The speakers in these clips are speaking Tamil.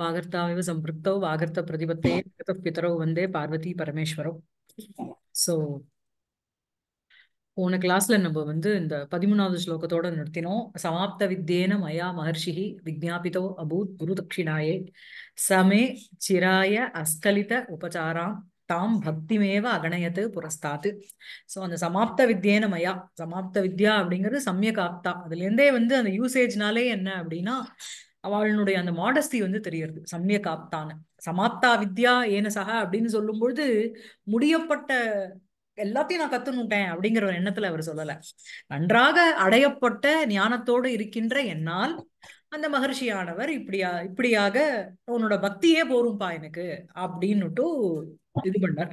வாகர்த்தாவிவ சம்பிருத்தோ வாகர்த்த பிரதிபத்தே பிதரோ வந்தே பார்வதி பரமேஸ்வரோ ஸோ போன கிளாஸ்ல நம்ம வந்து இந்த பதிமூணாவது ஸ்லோகத்தோட நிறுத்தினோம் சமாப்த வித்யேன மயா மகர்ஷி விஜாபிதோ அபூத் குரு தட்சிணாயே சமே சிராய அஸ்கலித உபச்சாராம் தாம் பக்திமேவ அகணயத்து புரஸ்தாத்து ஸோ அந்த சமாப்த வித்யேன மயா சமாப்த வித்யா அப்படிங்கிறது சமயகாப்தா இருந்தே வந்து அந்த யூசேஜ்னாலே என்ன அப்படின்னா அவளுடைய அந்த மாடஸ்தி வந்து தெரியறது சமய காப்தான சமாப்தா வித்யா ஏன சகா அப்படின்னு சொல்லும்பொழுது முடியப்பட்ட எல்லாத்தையும் நான் கத்துனுட்டேன் அப்படிங்கிற ஒரு எண்ணத்துல அவர் சொல்லல நன்றாக அடையப்பட்ட ஞானத்தோடு இருக்கின்ற என்னால் அந்த மகர்ஷியானவர் இப்படியா இப்படியாக உன்னோட பக்தியே போரும்பா எனக்கு அப்படின்னுட்டு இது பண்ணார்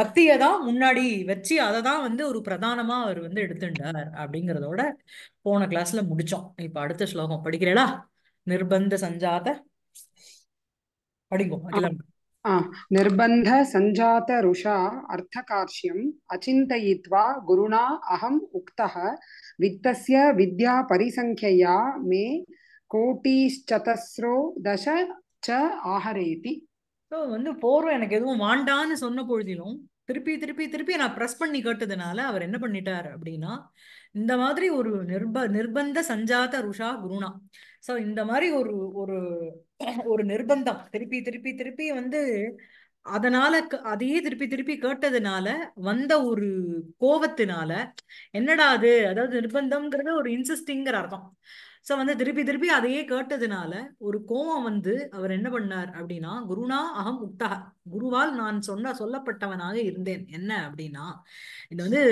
பக்தியை தான் முன்னாடி வச்சு அதை தான் வந்து ஒரு பிரதானமா அவர் வந்து எடுத்துட்டார் அப்படிங்கிறதோட போன கிளாஸ்ல முடிச்சோம் இப்ப அடுத்த ஸ்லோகம் படிக்கிறேளா நிர்பந்த சஞ்சாத படிங்கோ நிர்பந்த சஞ்சாத ருஷா அர்த்தகார்ஷ்யம் அச்சிந்தயித்வா குருணா அகம் உக்தः வித்தஸ்ய வித்யா பரிசங்கையா மே கோட்டிச்சதஸ்ரோ தச ச ஆஹரேதி ஸோ வந்து போர்வம் எனக்கு எதுவும் வாண்டான்னு சொன்ன பொழுதிலும் திருப்பி திருப்பி திருப்பி நான் ப்ரெஸ் பண்ணி கேட்டதுனால அவர் என்ன பண்ணிட்டார் அப்படின்னா இந்த மாதிரி ஒரு நிர்ப நிர்பந்த சஞ்சாத ருஷா குருணா ஸோ இந்த மாதிரி ஒரு ஒரு ஒரு நிர்பந்தம் திருப்பி திருப்பி திருப்பி வந்து அதனால அதையே திருப்பி திருப்பி கேட்டதுனால வந்த ஒரு கோபத்தினால என்னடா அது அதாவது நிர்பந்தம்ங்கிறது ஒரு இன்சிஸ்டிங்கிற அர்த்தம் ஸோ வந்து திருப்பி திருப்பி அதையே கேட்டதுனால ஒரு கோபம் வந்து அவர் என்ன பண்ணார் அப்படின்னா குருனா அகம் உத்தக குருவால் நான் சொன்ன சொல்லப்பட்டவனாக இருந்தேன் என்ன அப்படின்னா இது வந்து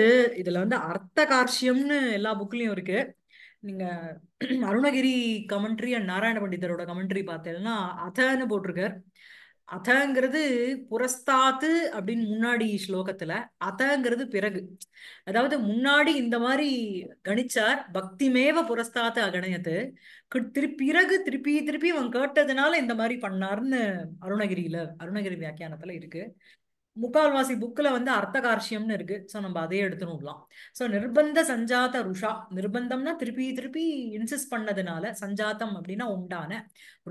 இதுல வந்து அர்த்த கார்ஷியம்னு எல்லா புக்லயும் இருக்கு நீங்க அருணகிரி கமெண்ட்ரி அண்ட் நாராயண பண்டிதரோட கமெண்ட்ரி பார்த்தேன்னா அதன்னு போட்டிருக்கார் அதங்கிறது புரஸ்தாத்து அப்படின்னு முன்னாடி ஸ்லோகத்துல அதங்கிறது பிறகு அதாவது முன்னாடி இந்த மாதிரி கணிச்சார் பக்திமேவ புரஸ்தாத்து அகணயத்து திருப்பி பிறகு திருப்பி திருப்பி அவன் கேட்டதுனால இந்த மாதிரி பண்ணார்னு அருணகிரியில அருணகிரி வியாக்கியானத்துல இருக்கு முக்கால்வாசி புக்கில் வந்து அர்த்தகார்ஷியம்னு இருக்கு ஸோ நம்ம அதையே எடுத்துனுடலாம் ஸோ நிர்பந்த சஞ்சாத ருஷா நிர்பந்தம்னா திருப்பி திருப்பி இன்சிஸ்ட் பண்ணதுனால சஞ்சாத்தம் அப்படின்னா உண்டான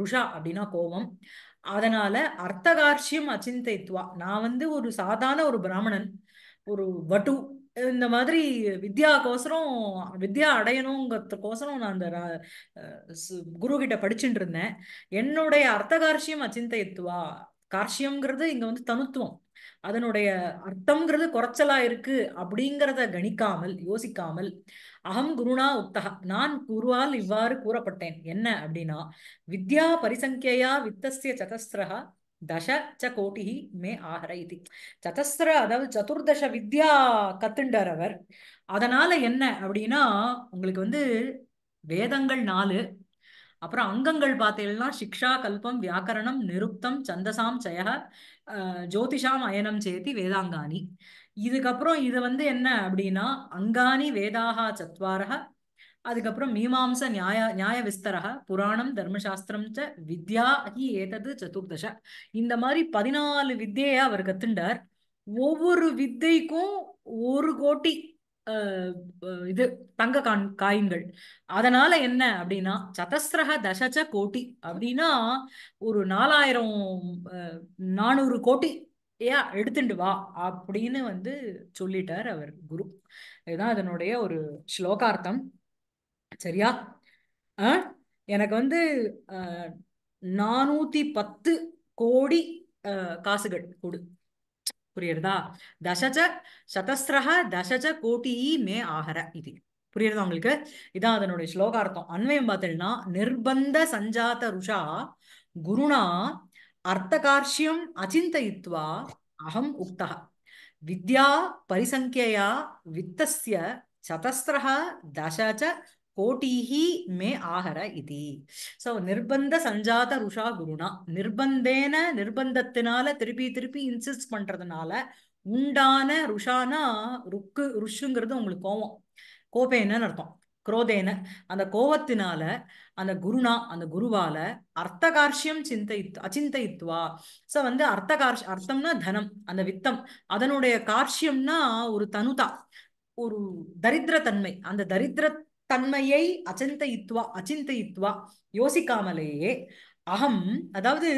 ருஷா அப்படின்னா கோபம் அதனால அர்த்தகார்ஷியம் அச்சிந்தைத்வா நான் வந்து ஒரு சாதாரண ஒரு பிராமணன் ஒரு வட்டு இந்த மாதிரி வித்யாக்கோசரம் வித்யா அடையணுங்கிறதுக்கோசரம் நான் அந்த குரு கிட்ட படிச்சுட்டு இருந்தேன் என்னுடைய அர்த்தகார்ஷியம் அச்சிந்தைத்துவா கார்ஷியம்ங்கிறது இங்க வந்து தனுத்துவம் அதனுடைய அர்த்தம்ங்கிறது குறைச்சலா இருக்கு அப்படிங்கிறத கணிக்காமல் யோசிக்காமல் அகம் குருணா உத்தக நான் குருவால் இவ்வாறு கூறப்பட்டேன் என்ன அப்படின்னா வித்யா பரிசங்கியா வித்தசிய சதஸ்திரகா தச ச கோட்டி மே ஆகர இது சதஸ்திர அதாவது சதுர்தச வித்யா கத்துண்டர் அவர் அதனால என்ன அப்படின்னா உங்களுக்கு வந்து வேதங்கள் நாலு அப்புறம் அங்கங்கள் பார்த்தீங்கன்னா சிக்ஷா கல்பம் வியாக்கரணம் நிருப்தம் சந்தசாம் ஜெய ஜோதிஷாம் அயனம் சேத்தி வேதாங்கானி இதுக்கப்புறம் இது வந்து என்ன அப்படின்னா அங்கானி வேதாகா சத்வாரக அதுக்கப்புறம் மீமாம்ச நியாய நியாய விஸ்தரக புராணம் தர்மசாஸ்திரம் ச வித்யா ஹி ஏதது சதுர்தச இந்த மாதிரி பதினாலு வித்தியை அவர் கத்துண்டார் ஒவ்வொரு வித்தைக்கும் ஒரு கோட்டி இது தங்க கான் காயின்கள் அதனால என்ன அப்படின்னா சதஸ்ரக தசச்ச கோட்டி அப்படின்னா ஒரு நாலாயிரம் நானூறு கோட்டி ஏயா எடுத்துட்டு வா அப்படின்னு வந்து சொல்லிட்டார் அவர் குரு இதுதான் அதனுடைய ஒரு ஸ்லோகார்த்தம் சரியா எனக்கு வந்து நானூத்தி பத்து கோடி காசுகள் கொடு புரியுறதா தசஜ சதஸ்ரஹ தசஜ கோட்டி மே ஆகர இது புரியுறதா உங்களுக்கு இதான் அதனுடைய ஸ்லோகார்த்தம் அன்வயம் பார்த்தீங்கன்னா நிர்பந்த சஞ்சாத ருஷா குருணா அர்த்தகார்ஷியம் அச்சிந்தயித்வா அகம் உக்தா வித்யா பரிசங்கியா வித்தஸ்ய சதஸ்ரஹ தசஜ கோட்டிஹி மே ஆகர இது ஸோ நிர்பந்த சஞ்சாத ருஷா குருணா நிர்பந்தேன நிர்பந்தத்தினால திருப்பி திருப்பி இன்சிஸ்ட் பண்றதுனால உண்டான ருஷானா ருக்கு ருஷுங்கிறது உங்களுக்கு கோவம் கோபேனன்னு அர்த்தம் குரோதேன அந்த கோபத்தினால அந்த குருணா அந்த குருவால அர்த்தகார்ஷியம் சிந்தை அச்சிந்தைத்வா ஸோ வந்து அர்த்தகார்ஷ் அர்த்தம்னா தனம் அந்த வித்தம் அதனுடைய கார்ஷியம்னா ஒரு தனுதா ஒரு தரித்திரத்தன்மை அந்த தரித்திர தன்மையை அச்சிந்தையித்வா அச்சிந்தயித்வா யோசிக்காமலேயே அகம் அதாவது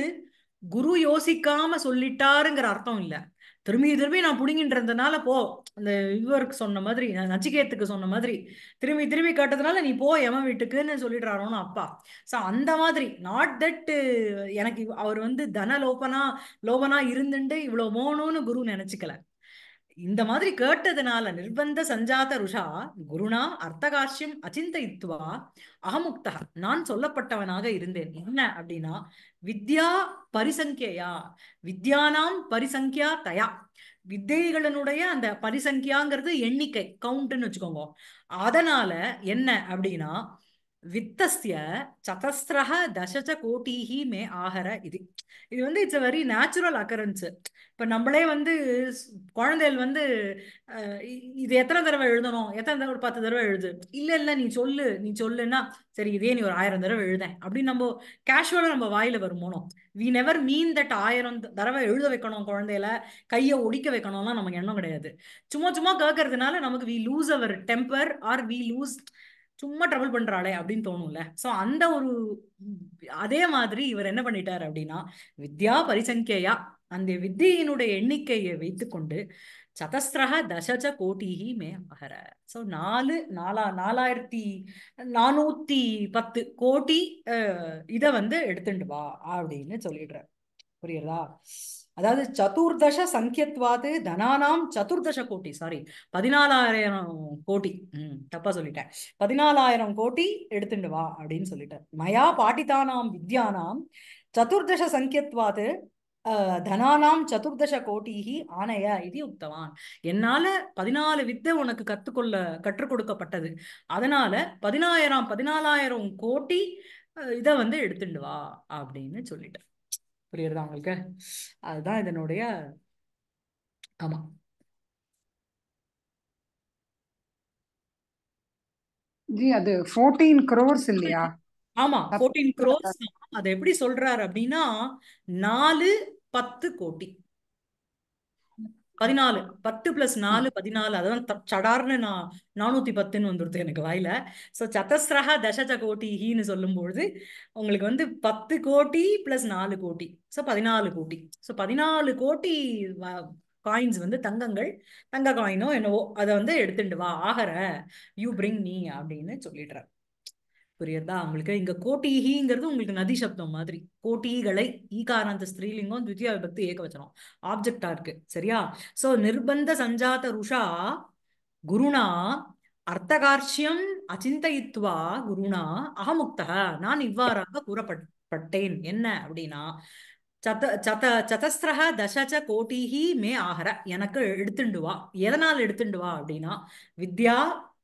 குரு யோசிக்காம சொல்லிட்டாருங்கிற அர்த்தம் இல்லை திரும்பி திரும்பி நான் புடுங்கின்றதுனால போ அந்த இவருக்கு சொன்ன மாதிரி நச்சிகேத்துக்கு சொன்ன மாதிரி திரும்பி திரும்பி கேட்டதுனால நீ போ எம வீட்டுக்குன்னு சொல்லிடுறாரோன்னு அப்பா ஸோ அந்த மாதிரி நாட் தட் எனக்கு அவர் வந்து தன லோபனா லோபனா இருந்துட்டு இவ்வளோ மோனும்னு குரு நினைச்சுக்கல இந்த மாதிரி கேட்டதுனால நிர்பந்த சஞ்சாத ருஷா குருணா அர்த்தகாஷ்யம் அச்சிந்தயித்துவா அகமுக்தா நான் சொல்லப்பட்டவனாக இருந்தேன் என்ன அப்படின்னா வித்யா பரிசங்கியா வித்யானாம் பரிசங்கியா தயா வித்தைகளினுடைய அந்த பரிசங்கியாங்கிறது எண்ணிக்கை கவுண்ட்னு வச்சுக்கோங்க அதனால என்ன அப்படின்னா வித்தஸ்ய சதஸ்திரஹ தசஜ கோட்டிஹி மே ஆகர இது இது வந்து it's a very natural occurrence இப்போ நம்மளே வந்து குழந்தைகள் வந்து இது எத்தனை தடவை எழுதணும் எத்தனை தடவை ஒரு பத்து தடவை எழுது இல்லை இல்லை நீ சொல்லு நீ சொல்லுன்னா சரி இதே நீ ஒரு ஆயிரம் தடவை எழுதேன் அப்படின்னு நம்ம கேஷுவலாக நம்ம வாயில வருமானோம் வி நெவர் மீன் தட் ஆயிரம் தடவை எழுத வைக்கணும் குழந்தையில கையை ஒடிக்க வைக்கணும்லாம் நமக்கு எண்ணம் கிடையாது சும்மா சும்மா கேட்கறதுனால நமக்கு we lose our temper or we lose சும்மா ட்ரபிள் பண்றாளே அப்படின்னு தோணும்ல சோ அந்த ஒரு அதே மாதிரி இவர் என்ன பண்ணிட்டார் அப்படின்னா வித்யா பரிசங்கேயா அந்த வித்தியினுடைய எண்ணிக்கையை வைத்துக்கொண்டு சதஸ்திரக தசஜ கோட்டிகி மே அகர ஸோ நாலு நாலா நாலாயிரத்தி நானூத்தி பத்து கோட்டி இதை வந்து எடுத்துட்டு வா அப்படின்னு சொல்லிடுற புரியுறதா அதாவது சதுர்தச சங்கியத்வாது தனானாம் சதுர்தச கோட்டி சாரி பதினாலாயிரம் கோட்டி ம் தப்பா சொல்லிட்டேன் பதினாலாயிரம் கோட்டி எடுத்துட்டு வா அப்படின்னு சொல்லிட்டார் மயா பாட்டிதானாம் வித்யானாம் சதுர்தச சங்கியத்வாது தனானாம் சதுர்தச கோட்டி ஆனைய இது உத்தவான் என்னால பதினாலு வித்தை உனக்கு கத்துக்கொள்ள கற்றுக் கொடுக்கப்பட்டது அதனால பதினாயிரம் பதினாலாயிரம் கோட்டி இதை வந்து எடுத்துட்டு வா அப்படின்னு சொல்லிட்டேன் புரியுறதா உங்களுக்கு அதுதான் இதனுடைய ஆமா ஜி அது ஃபோர்டீன் க்ரோர்ஸ் இல்லையா ஆமா ஃபோர்டீன் க்ரோர்ஸ் அது எப்படி சொல்றாரு அப்படின்னா நாலு பத்து கோடி பதினாலு பத்து பிளஸ் நாலு பதினாலு அதான் சடார்னு நான் நானூத்தி பத்துன்னு வந்துடுது எனக்கு வாயில ஸோ சதஸ்ரஹா தசஜ கோட்டி சொல்லும் பொழுது உங்களுக்கு வந்து பத்து கோட்டி பிளஸ் நாலு கோட்டி ஸோ பதினாலு கோட்டி ஸோ பதினாலு கோட்டி காயின்ஸ் வந்து தங்கங்கள் தங்க காயினோ என்னவோ அதை வந்து எடுத்துட்டு வா ஆகிற யூ பிரிங் நீ அப்படின்னு சொல்லிடுறேன் புரியுறதா உங்களுக்கு இங்க கோட்டிஹிங்கிறது உங்களுக்கு நதி சப்தம் மாதிரி கோட்டிகளை ஈகாராந்த ஸ்திரீலிங்கம் துத்தியா விபத்து ஏக வச்சனம் ஆப்ஜெக்டா இருக்கு சரியா சோ நிர்பந்த சஞ்சாத ருஷா குருணா அர்த்தகார்ஷியம் அச்சிந்தயித்வா குருணா அகமுக்தக நான் இவ்வாறாக கூறப்பட்டேன் என்ன அப்படின்னா சத சத சதஸ்திரக தசச்ச கோட்டிஹி மே ஆகர எனக்கு எடுத்துண்டு வா எதனால் எடுத்துண்டு வா அப்படின்னா வித்யா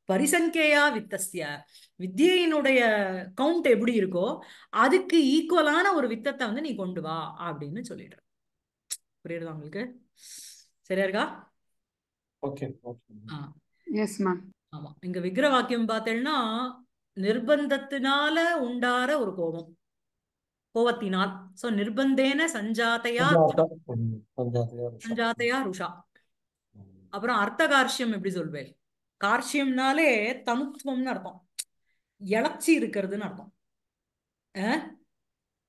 பரிசங்கேயா வித்தசிய வித்தியினுடைய கவுண்ட் எப்படி இருக்கோ அதுக்கு ஈக்குவலான ஒரு வித்தத்தை வந்து நீ கொண்டு வா அப்படின்னு சொல்லிடுற புரியுதா உங்களுக்கு சரியா இருக்கா எஸ் மேம் ஆமா இங்க விக்கிர வாக்கியம் பார்த்தேன்னா நிர்பந்தத்தினால உண்டார ஒரு கோபம் கோபத்தினால் சோ நிர்பந்தேன சஞ்சாத்தையா சஞ்சாத்தையா ருஷா அப்புறம் அர்த்தகார்ஷியம் எப்படி சொல்வேன் கார்ஷியம்னாலே தனுத்துவம்னு அர்த்தம் இளச்சி இருக்கிறதுன்னு அர்த்தம்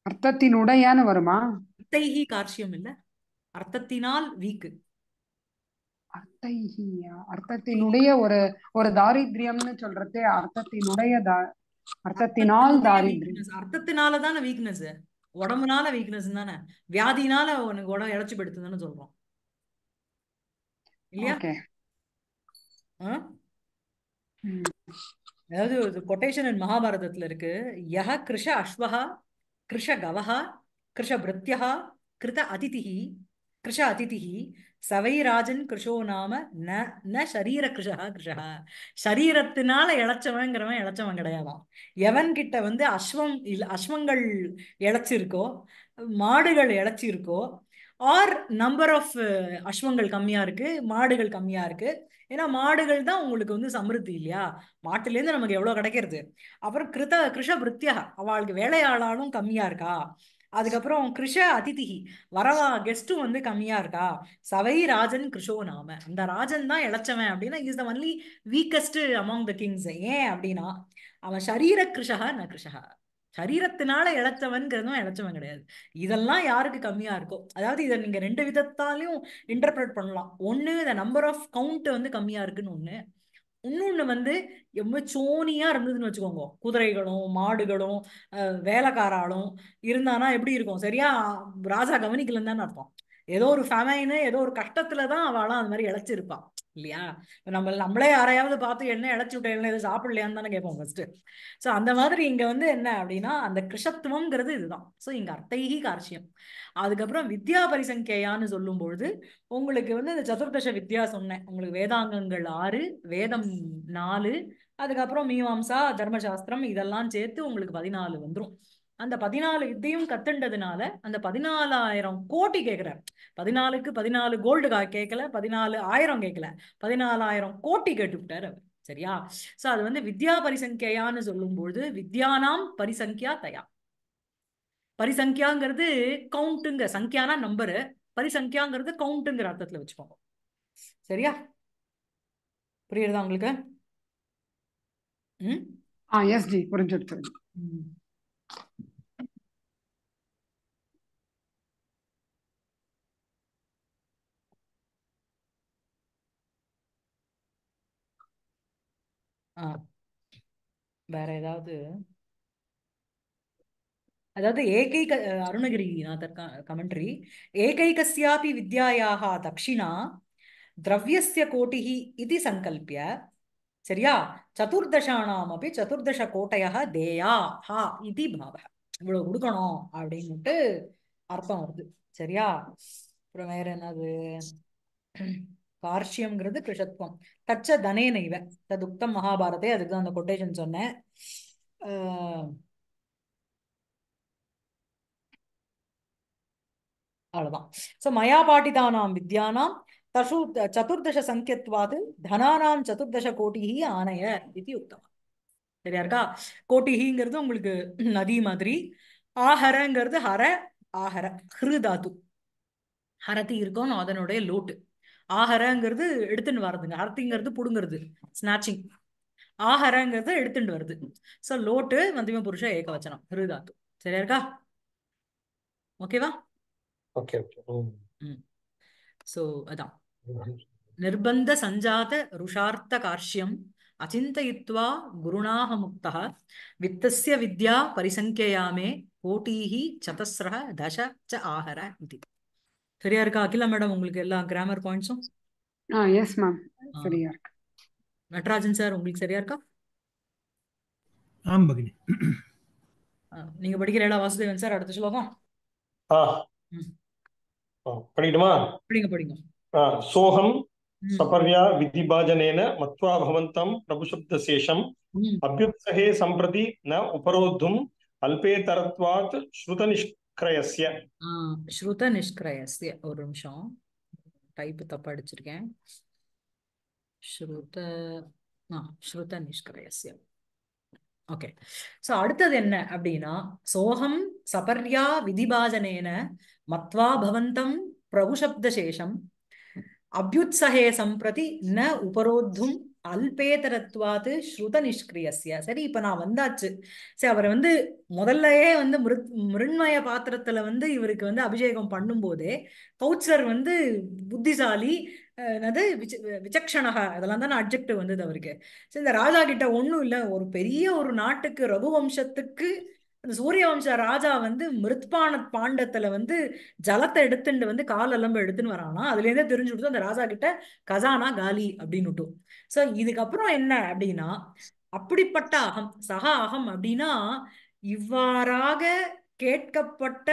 அர்த்தத்தின் உடையான வருமா அர்த்தைஹி கார்ஷியம் இல்ல அர்த்தத்தினால் வீக்கு அர்த்தைஹியா அர்த்தத்தினுடைய ஒரு ஒரு தாரித்ரியம்னு சொல்றதே அர்த்தத்தினுடைய அர்த்தத்தினால் தாரித்ரியம் அர்த்தத்தினால தானே வீக்னஸ் உடம்புனால வீக்னஸ் தானே வியாதினால உனக்கு உடம்பு இழைச்சி படுத்துதானே சொல்றோம் இல்லையா அதாவது கொட்டேஷன் மகாபாரதத்துல இருக்கு யஹ கிருஷ அஸ்வஹா கிருஷ கவஹா கிருஷ பிரத்யா கிருத அதிதிஹி கிருஷ அதிதிஹி சவை ராஜன் கிருஷோ நாம ந ந சரீர கிருஷா கிருஷா சரீரத்தினால இழைச்சவங்கிறவன் இழைச்சவன் கிடையாதான் எவன் கிட்ட வந்து அஸ்வம் இல் அஸ்வங்கள் இழைச்சிருக்கோ மாடுகள் இழைச்சிருக்கோ ஆர் நம்பர் ஆஃப் அஸ்வங்கள் கம்மியா இருக்கு மாடுகள் கம்மியா இருக்கு ஏன்னா மாடுகள் தான் உங்களுக்கு வந்து சமிருத்தி இல்லையா மாட்டுலேருந்து நமக்கு எவ்வளோ கிடைக்கிறது அப்புறம் கிருத கிருஷ விற்த்தியா அவளுக்கு வேலையாளாலும் கம்மியாக இருக்கா அதுக்கப்புறம் கிருஷ அதிதிகி வரவா கெஸ்ட்டும் வந்து கம்மியா இருக்கா சவை ராஜன் கிருஷோ நாம அந்த ராஜன் தான் இழைச்சவன் அப்படின்னா is the only weakest among the kings ஏன் அப்படின்னா அவன் சரீர கிருஷகா ந கிருஷகா சரீரத்தினால இழைச்சவன்கிறதும் இழைச்சவன் கிடையாது இதெல்லாம் யாருக்கு கம்மியா இருக்கோ அதாவது இதை நீங்க ரெண்டு விதத்தாலையும் இன்டர்பிரட் பண்ணலாம் ஒண்ணு இந்த நம்பர் ஆஃப் கவுண்ட் வந்து கம்மியா இருக்குன்னு ஒண்ணு இன்னொன்று வந்து ரொம்ப சோனியாக இருந்ததுன்னு வச்சுக்கோங்க குதிரைகளும் மாடுகளும் வேலைக்காராலும் இருந்தானா எப்படி இருக்கும் சரியா ராஜா கவனிக்கலன்னு தானே அர்த்தம் ஏதோ ஒரு ஃபெமைனு ஏதோ ஒரு கஷ்டத்துல தான் அவளாம் அது மாதிரி இழைச்சிருப்பான் இல்லையா நம்ம நம்மளே யாரையாவது பார்த்து என்ன இழைச்சி விட்டேன் எதுவும் சாப்பிடலையான்னு தானே கேட்போம் ஃபர்ஸ்ட் ஸோ அந்த மாதிரி இங்க வந்து என்ன அப்படின்னா அந்த கிருஷத்துவம்ங்கிறது இதுதான் ஸோ இங்க அர்த்தைகி காட்சியம் அதுக்கப்புறம் வித்யா பரிசங்கேயான்னு சொல்லும் பொழுது உங்களுக்கு வந்து இந்த சதுர்தச வித்யா சொன்னேன் உங்களுக்கு வேதாங்கங்கள் ஆறு வேதம் நாலு அதுக்கப்புறம் மீமாம்சா தர்மசாஸ்திரம் இதெல்லாம் சேர்த்து உங்களுக்கு பதினாலு வந்துடும் அந்த பதினாலு இதையும் கத்துண்டதுனால அந்த பதினாலாயிரம் கோடி கேட்கிறார் பதினாலுக்கு பதினாலு கோல்டு கேட்கல பதினாலு ஆயிரம் கேட்கல பதினாலாயிரம் கோட்டி கேட்டுவிட்டார் அவர் சரியா சோ அது வந்து வித்யா பரிசங்கியான்னு சொல்லும்பொழுது வித்யானாம் பரிசங்கியா தயா பரிசங்கியாங்கிறது கவுண்ட்டுங்க சங்கியானா நம்பரு பரிசங்கியாங்கிறது கவுண்ட்டுங்கிற அர்த்தத்துல வச்சுக்கோங்க சரியா புரியுறதா உங்களுக்கு ம் ஆ எஸ் ஜி புரிஞ்சிடுச்சு வேற ஏதாவது அதாவது ஏகை அருணகிரி கமெண்ட்ரி ஏகைகஸ்யாபி வித்யாயாக தக்ஷிணா திரவியசிய கோட்டி இது சங்கல்பிய சரியா சதுர்தசானாம் அப்படி சதுர்தச கோட்டையாக தேயா ஹா இது பாவ இவ்வளவு கொடுக்கணும் அப்படின்னுட்டு அர்த்தம் வருது சரியா அப்புறம் வேற என்னது பார்ஷியம்ங்கிறது கிருஷத்வம் தச்ச தனே நைவ ததுக்தம் மகாபாரதே அதுக்கு தான் அந்த கொட்டேஷன் சொன்னேன் அவ்வளவுதான் சோ மயா பாட்டிதானாம் வித்யானாம் தசு சதுர்தச சங்கியத்வாது தனானாம் சதுர்தச கோட்டிஹி ஆணைய இது யுக்தம் சரியா இருக்கா கோட்டிஹிங்கிறது உங்களுக்கு நதி மாதிரி ஆஹரங்கிறது ஹர ஆஹர ஹிருதாது ஹரதி இருக்கோன்னு அதனுடைய லோட்டு ஆஹரங்கிறது எடுத்துட்டு வர்றதுங்க அர்த்திங்கிறது புடுங்கிறது ஸ்னாச்சிங் ஆஹரங்கிறது எடுத்துட்டு வருது ஸோ லோட்டு மந்தியம புருஷ ஏக வச்சனம் ஹிருதாத்து சரியா இருக்கா ஓகேவா ஓகே ஸோ அதான் நிர்பந்த சஞ்சாத ருஷார்த்த காஷ்யம் அச்சிந்தயித்வா குருணாக முக்தா வித்தஸ்ய வித்யா பரிசங்கேயாமே கோட்டீஹி சதஸ்ரஹ தச ச ஆஹர இது சரியா இருக்கா அகிலா மேடம் உங்களுக்கு எல்லா கிராமர் பாயிண்ட்ஸும் ஆ எஸ் மேம் சரியா இருக்கு நடராஜன் சார் உங்களுக்கு சரியா இருக்கா ஆம் பகினி நீங்க படிக்கிறீங்களா வாசுதேவன் சார் அடுத்த ஸ்லோகம் ஆ படிக்கணுமா படிங்க படிங்க சோகம் மத்வா विधिभाजनेन मत्वा சேஷம் प्रभुशब्दशेषम् अभ्युत्सहे ந न அல்பே தரத்வாத் श्रुतनिष्ठ நிஷ்கிரயசிய ஸ்ருத நிஷ்கிரயசிய ஒரு நிமிஷம் டைப் தப்பா அடிச்சிருக்கேன் ஸ்ருத ஸ்ருத ஓகே ஸோ அடுத்தது என்ன அப்படின்னா சோகம் சபர்யா விதிபாஜனேன மத்வா பவந்தம் பிரபுசப்தசேஷம் அபியுத்சகே சம்பிரதி ந உபரோத்தும் அல்பேதரத்வாது ஸ்ருத நிஷ்கிரியசிய சரி இப்ப நான் வந்தாச்சு சரி அவரை வந்து முதல்லயே வந்து மிரு மிருண்மய பாத்திரத்துல வந்து இவருக்கு வந்து அபிஷேகம் பண்ணும்போதே கௌச்சர் வந்து புத்திசாலி என்னது விச விசக்ஷணக அதெல்லாம் தான் நான் அப்ஜெக்டிவ் வந்தது அவருக்கு சரி இந்த ராஜா கிட்ட ஒன்றும் இல்லை ஒரு பெரிய ஒரு நாட்டுக்கு ரகுவம்சத்துக்கு அந்த சூரியவம்ச ராஜா வந்து மிருத்பான பாண்டத்துல வந்து ஜலத்தை எடுத்துட்டு வந்து கால் அலம்பு எடுத்துன்னு வரானா அதுல இருந்தே தெரிஞ்சு விடுத்து அந்த ராஜா கிட்ட கஜானா காலி அப்படின்னு விட்டோம் சோ இதுக்கப்புறம் என்ன அப்படின்னா அப்படிப்பட்ட அகம் சகா அகம் அப்படின்னா இவ்வாறாக கேட்கப்பட்ட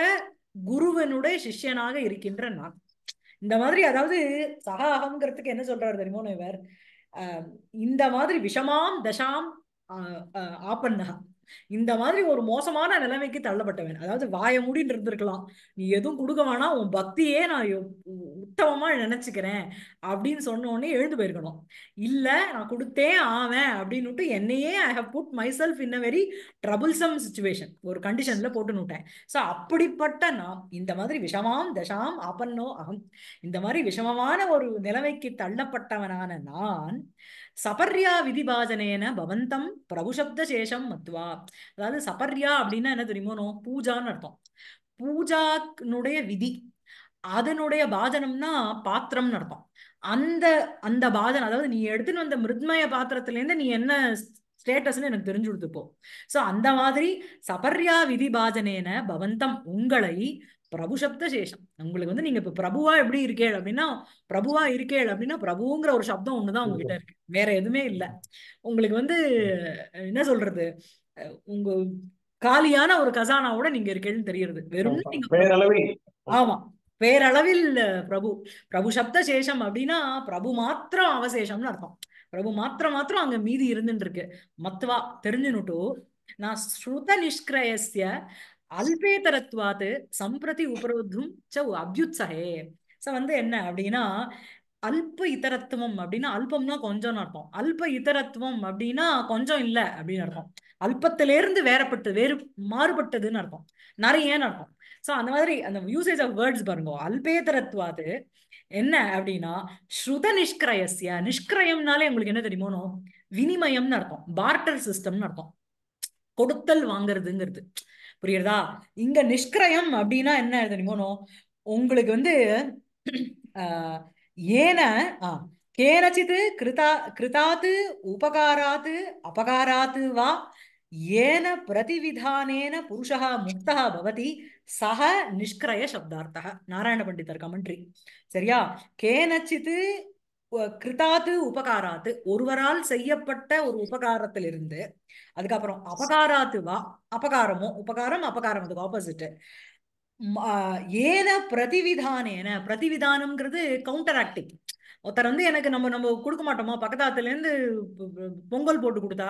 குருவனுடைய சிஷ்யனாக இருக்கின்ற நான் இந்த மாதிரி அதாவது சகா அகம்ங்கிறதுக்கு என்ன சொல்றாரு தெரியுமோ இவர் இந்த மாதிரி விஷமாம் தசாம் ஆப்பன்னகம் இந்த மாதிரி ஒரு மோசமான நிலைமைக்கு தள்ளப்பட்டவன் அதாவது வாய மூடின்னு இருந்திருக்கலாம் நீ எதுவும் கொடுக்க வேணாம் உன் பக்தியே நான் உத்தமமா நினைச்சுக்கிறேன் அப்படின்னு சொன்ன உடனே எழுந்து போயிருக்கணும் இல்ல நான் கொடுத்தே ஆவேன் அப்படின்னுட்டு என்னையே I have put myself in a very troublesome situation ஒரு கண்டிஷன்ல போட்டுன்னு விட்டேன் ஸோ அப்படிப்பட்ட நாம் இந்த மாதிரி விஷமாம் தசாம் ஆபன்னோ அகம் இந்த மாதிரி விஷமமான ஒரு நிலைமைக்கு தள்ளப்பட்டவனான நான் சபர்யா விதிபாஜனேன பவந்தம் பிரபுசப்த சேஷம் மத்வா அதாவது சபர்யா அப்படின்னா என்ன தெரியுமோ பூஜான்னு அர்த்தம் பூஜாக்குனுடைய விதி அதனுடைய பாதனம்னா பாத்திரம்னு அர்த்தம் அந்த அந்த பாதனம் அதாவது நீ எடுத்துன்னு வந்த மிருத்மய பாத்திரத்திலேருந்து நீ என்ன ஸ்டேட்டஸ்ன்னு எனக்கு தெரிஞ்சு கொடுத்துப்போ ஸோ அந்த மாதிரி சபர்யா விதி பாஜனேன பவந்தம் உங்களை பிரபு சப்த சேஷம் உங்களுக்கு வந்து நீங்க இப்ப பிரபுவா எப்படி இருக்கேள் அப்படின்னா பிரபுவா இருக்கேள் அப்படின்னா பிரபுங்கிற ஒரு சப்தம் ஒண்ணுதான் உங்ககிட்ட இருக்கு வேற எதுவுமே இல்லை உங்களுக்கு வந்து என்ன சொல்றது உங்க காலியான ஒரு கசானாவோட நீங்க இருக்கேன்னு தெரியறது வெறும் நீங்க ஆமா பேரளவில் பிரபு பிரபு சப்த சேஷம் அப்படின்னா பிரபு மாத்திரம் அவசேஷம்னு அர்த்தம் பிரபு மாத்திரம் மாத்திரம் அங்க மீதி இருந்துட்டு இருக்கு மத்வா தெரிஞ்சுனுட்டு நான் ஸ்ருத நிஷ்கிரயசிய அல்பேதரத்வாத்து சம்பிரதி உபரோதும் ச சோ வந்து என்ன அப்படின்னா அல்ப இதரத்துவம் அப்படின்னா அல்பம்னா கொஞ்சம்னு அர்த்தம் அல்ப இதரத்துவம் அப்படின்னா கொஞ்சம் இல்லை அப்படின்னு அர்த்தம் அல்பத்திலேருந்து வேறப்பட்டு வேறு மாறுபட்டதுன்னு அர்த்தம் நிறையன்னு அர்த்தம் ஸோ அந்த மாதிரி அந்த யூசேஜ் ஆஃப் வேர்ட்ஸ் பாருங்க அல்பேதரத்வாது என்ன அப்படின்னா ஸ்ருத நிஷ்கிரயசிய நிஷ்கிரயம்னாலே உங்களுக்கு என்ன தெரியுமோனோ வினிமயம்னு அர்த்தம் பார்ட்டர் சிஸ்டம்னு அர்த்தம் கொடுத்தல் வாங்குறதுங்கிறது புரியுறதா இங்க நிஷ்கிரயம் அப்படின்னா என்ன தெரியுமோனோ உங்களுக்கு வந்து ஏன கேனச்சித்து கிருதா கிருதாத்து உபகாராத்து அபகாராத்து வா ஏன பிரதிவிதானேன புருஷா முக்தா பவதி சக நிஷ்கிரய சப்தார்த்தா நாராயண பண்டிதர் கமெண்ட்ரி சரியா கேனச்சித்து கிருதாத்து உபகாராத்து ஒருவரால் செய்யப்பட்ட ஒரு உபகாரத்திலிருந்து அதுக்கப்புறம் அபகாராத்து வா அபகாரமோ உபகாரம் அபகாரம் அதுக்கு ஆப்போசிட் ஏன பிரதிவிதானேன பிரதிவிதானம்ங்கிறது கவுண்டர் ஆக்டிங் ஒருத்தர் வந்து எனக்கு நம்ம நம்ம கொடுக்க மாட்டோமா பக்கத்தாத்துல இருந்து பொங்கல் போட்டு கொடுத்தா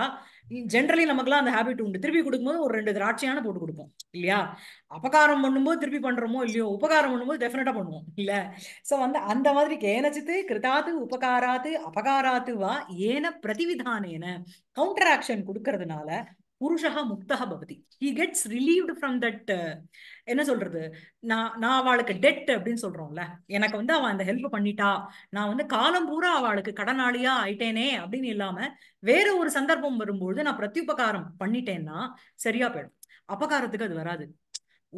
ஜென்ரலி நமக்குலாம் அந்த ஹேபிட் உண்டு திருப்பி கொடுக்கும்போது ஒரு ரெண்டு திராட்சையான போட்டு கொடுப்போம் இல்லையா அபகாரம் பண்ணும்போது திருப்பி பண்றோமோ இல்லையோ உபகாரம் பண்ணும்போது டெஃபினட்டா பண்ணுவோம் இல்ல சோ வந்து அந்த மாதிரி கேனச்சித்து கிருதாத்து உபகாராத்து அபகாராத்து வா ஏன பிரதிவிதானேன கவுண்டர் ஆக்ஷன் கொடுக்கறதுனால புருஷகா முக்தகா பவதி he gets relieved from that என்ன சொல்றது நான் நான் அவளுக்கு டெட் அப்படின்னு சொல்றோம்ல எனக்கு வந்து அவன் அந்த ஹெல்ப் பண்ணிட்டா நான் வந்து காலம் பூரா அவளுக்கு கடனாளியா ஆயிட்டேனே அப்படின்னு இல்லாம வேற ஒரு சந்தர்ப்பம் வரும்பொழுது நான் பிரத்யுபகாரம் பண்ணிட்டேன்னா சரியா போயிடும் அபகாரத்துக்கு அது வராது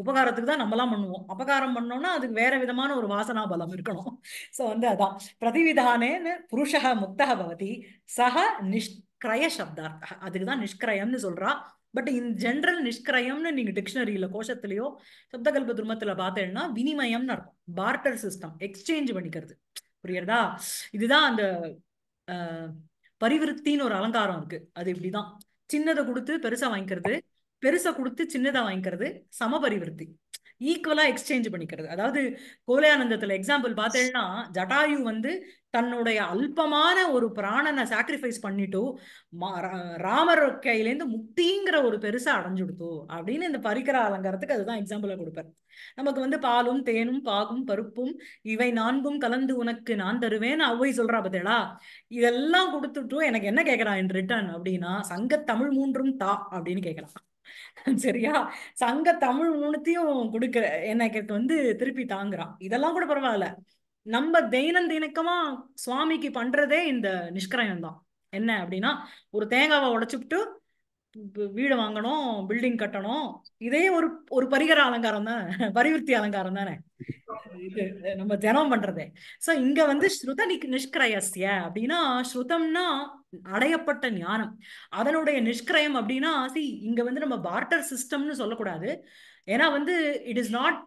உபகாரத்துக்கு தான் நம்மலாம் பண்ணுவோம் அபகாரம் பண்ணோம்னா அதுக்கு வேற விதமான ஒரு வாசனா பலம் இருக்கணும் சோ வந்து அதான் பிரதிவிதானேன்னு புருஷக முக்தக பவதி சக நிஷ்கிரய சப்தார்த்த அதுக்கு தான் நிஷ்கிரயம்னு சொல்றா பட் இந்த ஜென்ரல் நிஷ்கிரயம்னு நீங்க டிக்ஷனரியில கோஷத்திலயோ சப்தகல்ப துர்மத்துல பார்த்தேன்னா வினிமயம்னு இருக்கும் பார்ட்டர் சிஸ்டம் எக்ஸ்சேஞ்ச் பண்ணிக்கிறது புரியுறதா இதுதான் அந்த பரிவிருத்தின்னு ஒரு அலங்காரம் இருக்கு அது இப்படிதான் சின்னதை கொடுத்து பெருசா வாங்கிக்கிறது பெருசை கொடுத்து சின்னதா வாங்கிக்கிறது சமபரிவர்த்தி ஈக்குவலா எக்ஸ்சேஞ்ச் பண்ணிக்கிறது அதாவது கோலையானந்தத்துல எக்ஸாம்பிள் பார்த்தேன்னா ஜட்டாயு வந்து தன்னுடைய அல்பமான ஒரு பிராணனை சாக்ரிஃபைஸ் பண்ணிட்டோ ராமர் கையிலேருந்து முக்திங்கிற ஒரு பெருசா அடைஞ்சுடுத்தோ அப்படின்னு இந்த பரிக்கிற அலங்காரத்துக்கு அதுதான் எக்ஸாம்பிளா கொடுப்பேன் நமக்கு வந்து பாலும் தேனும் பாகும் பருப்பும் இவை நான்கும் கலந்து உனக்கு நான் தருவேன் அவ்வை சொல்றா பத்தேடா இதெல்லாம் கொடுத்துட்டும் எனக்கு என்ன கேட்கறான் என் ரிட்டர்ன் அப்படின்னா சங்க தமிழ் மூன்றும் தா அப்படின்னு கேட்கலாம் சரியா சங்க தமிழ் மூணுத்தையும் கொடுக்குற கேட்டு வந்து திருப்பி தாங்குறான் இதெல்லாம் கூட பரவாயில்ல நம்ம தினக்கமா சுவாமிக்கு பண்றதே இந்த நிஷ்கிரயம் தான் என்ன அப்படின்னா ஒரு தேங்காவை உடைச்சுட்டு வீடு வாங்கணும் பில்டிங் கட்டணும் இதே ஒரு ஒரு பரிகர அலங்காரம் தானே பரிவிற்த்தி அலங்காரம் தானே இது நம்ம தினம் பண்றதே சோ இங்க வந்து ஸ்ருத நிஷ்கிரயசிய அப்படின்னா ஸ்ருதம்னா அடையப்பட்ட ஞானம் அதனுடைய நிஷ்கிரயம் அப்படின்னா சி இங்க வந்து நம்ம பார்ட்டர் சிஸ்டம்னு சொல்லக்கூடாது ஏன்னா வந்து இட் இஸ் நாட்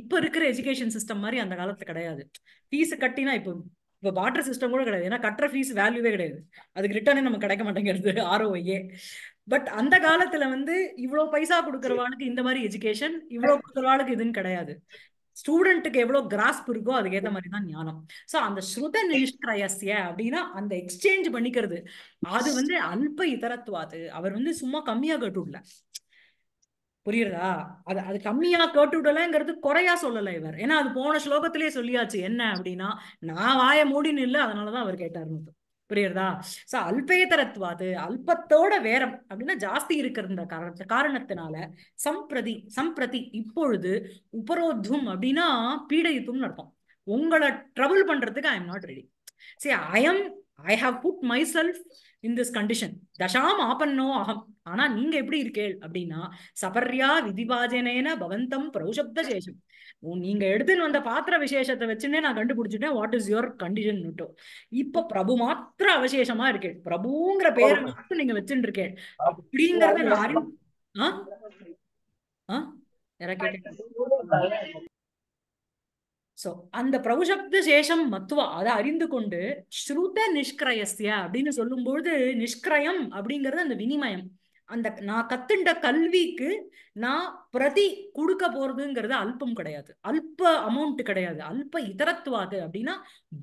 இப்ப இருக்கிற எஜுகேஷன் சிஸ்டம் மாதிரி அந்த காலத்துல கிடையாது ஃபீஸ் கட்டினா இப்போ இப்ப வாட்டர் சிஸ்டம் கூட கிடையாது ஏன்னா கட்டுற ஃபீஸ் வேல்யூவே கிடையாது அதுக்கு ரிட்டர்னே நம்ம கிடைக்க மாட்டேங்கிறது ஆர்ஓஏ பட் அந்த காலத்துல வந்து இவ்வளவு பைசா கொடுக்கறவாளுக்கு இந்த மாதிரி எஜுகேஷன் இவ்வளவு கொடுக்கறவாளுக்கு இதுன்னு கிடையாது ஸ்டூடெண்ட்டுக்கு எவ்வளவு கிராஸ்ப் இருக்கோ அதுக்கு ஏத்த மாதிரி தான் ஞானம் ஸோ அந்த ஸ்ருத நிஷ்கிரயசிய அப்படின்னா அந்த எக்ஸ்சேஞ்ச் பண்ணிக்கிறது அது வந்து அல்ப இதரத்துவாது அவர் வந்து சும்மா கம்மியா கட்டுல புரியுறதா அது அது கம்மியா கேட்டு விடலங்கிறது குறையா சொல்லல இவர் ஏன்னா அது போன ஸ்லோகத்திலேயே சொல்லியாச்சு என்ன அப்படின்னா நான் வாய மூடின்னு இல்லை அதனாலதான் அவர் கேட்டார் புரியுறதா சோ அல்பேதரத்வாது அல்பத்தோட வேரம் அப்படின்னா ஜாஸ்தி இருக்கிற காரண காரணத்தினால சம்பிரதி சம்பிரதி இப்பொழுது உபரோத்தும் அப்படின்னா பீடயுத்தும்னு நடத்தும் உங்களை ட்ரபுள் பண்றதுக்கு ஐ எம் நாட் ரெடி சரி I am I have put myself in this condition தசாம் ஆப்பன்னோ அகம் ஆனா நீங்க எப்படி இருக்கேள் அப்படின்னா சபர்யா விதிபாஜனேன பவந்தம் பிரௌசப்த சேஷம் நீங்க எடுத்துன்னு வந்த பாத்திர விசேஷத்தை வச்சுன்னே நான் கண்டுபிடிச்சிட்டேன் வாட் இஸ் யுவர் கண்டிஷன் நுட்டோ இப்ப பிரபு மாத்திர அவசேஷமா இருக்கேன் பிரபுங்கிற பேரை மட்டும் நீங்க வச்சுட்டு இருக்கேன் அப்படிங்கறத நான் சோ அந்த பிரபுசப்த சேஷம் மத்துவா அதை அறிந்து கொண்டு ஸ்ருத நிஷ்கிரயஸ்ய அப்படின்னு சொல்லும்பொழுது நிஷ்கிரயம் அப்படிங்கறது அந்த வினிமயம் அந்த நான் கத்துண்ட கல்விக்கு நான் பிரதி கொடுக்க போறதுங்கிறது அல்பம் கிடையாது அல்ப அமௌண்ட் கிடையாது அல்ப இதரத்துவாது அப்படின்னா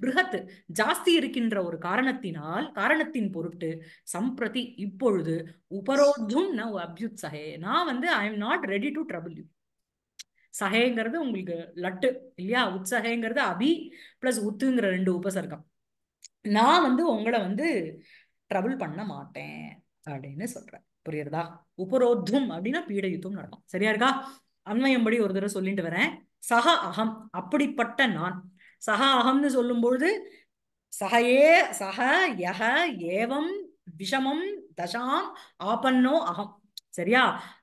பிருகத்து ஜாஸ்தி இருக்கின்ற ஒரு காரணத்தினால் காரணத்தின் பொருட்டு சம்பிரதி இப்பொழுது உபரோஜும் நான் அபியுத் சஹே நான் வந்து I am not ready to trouble you சஹேங்கிறது உங்களுக்கு லட்டு இல்லையா உற்சகைங்கிறது அபி பிளஸ் உத்துங்கிற ரெண்டு உபசர்க்கம் நான் வந்து உங்களை வந்து ட்ரபிள் பண்ண மாட்டேன் அப்படின்னு சொல்றேன் புரியுறதா உபரோத்தும் அப்படின்னா பீடயுத்தம் நடக்கும் சரியா இருக்கா அண்மையம்படி ஒரு தடவை சொல்லிட்டு வரேன் சக அகம் அப்படிப்பட்ட நான் சக அகம்னு சொல்லும் பொழுது ஏ சக யக ஏவம் விஷமம் தசாம் ஆபன்னோ அகம் சரியா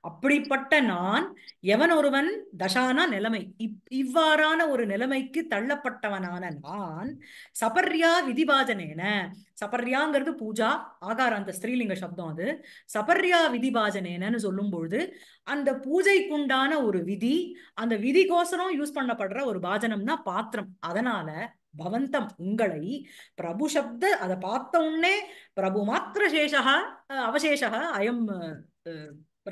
அப்படிப்பட்ட நான் எவன் ஒருவன் தசானா நிலைமை இவ்வாறான ஒரு நிலைமைக்கு தள்ளப்பட்டவனான நான் சபர்யா விதிபாஜனேன சபர்யாங்கிறது பூஜா ஆகார அந்த ஸ்ரீலிங்க சப்தம் அது சபர்யா விதிபாஜனேனன்னு சொல்லும் பொழுது அந்த பூஜைக்குண்டான ஒரு விதி அந்த விதிகோசரம் யூஸ் பண்ணப்படுற ஒரு பாஜனம்னா பாத்திரம் அதனால பவந்தம் உங்களை பிரபு சப்த அதை பார்த்த உடனே பிரபு மாத்திர சேஷகா அவசேஷகா அயம்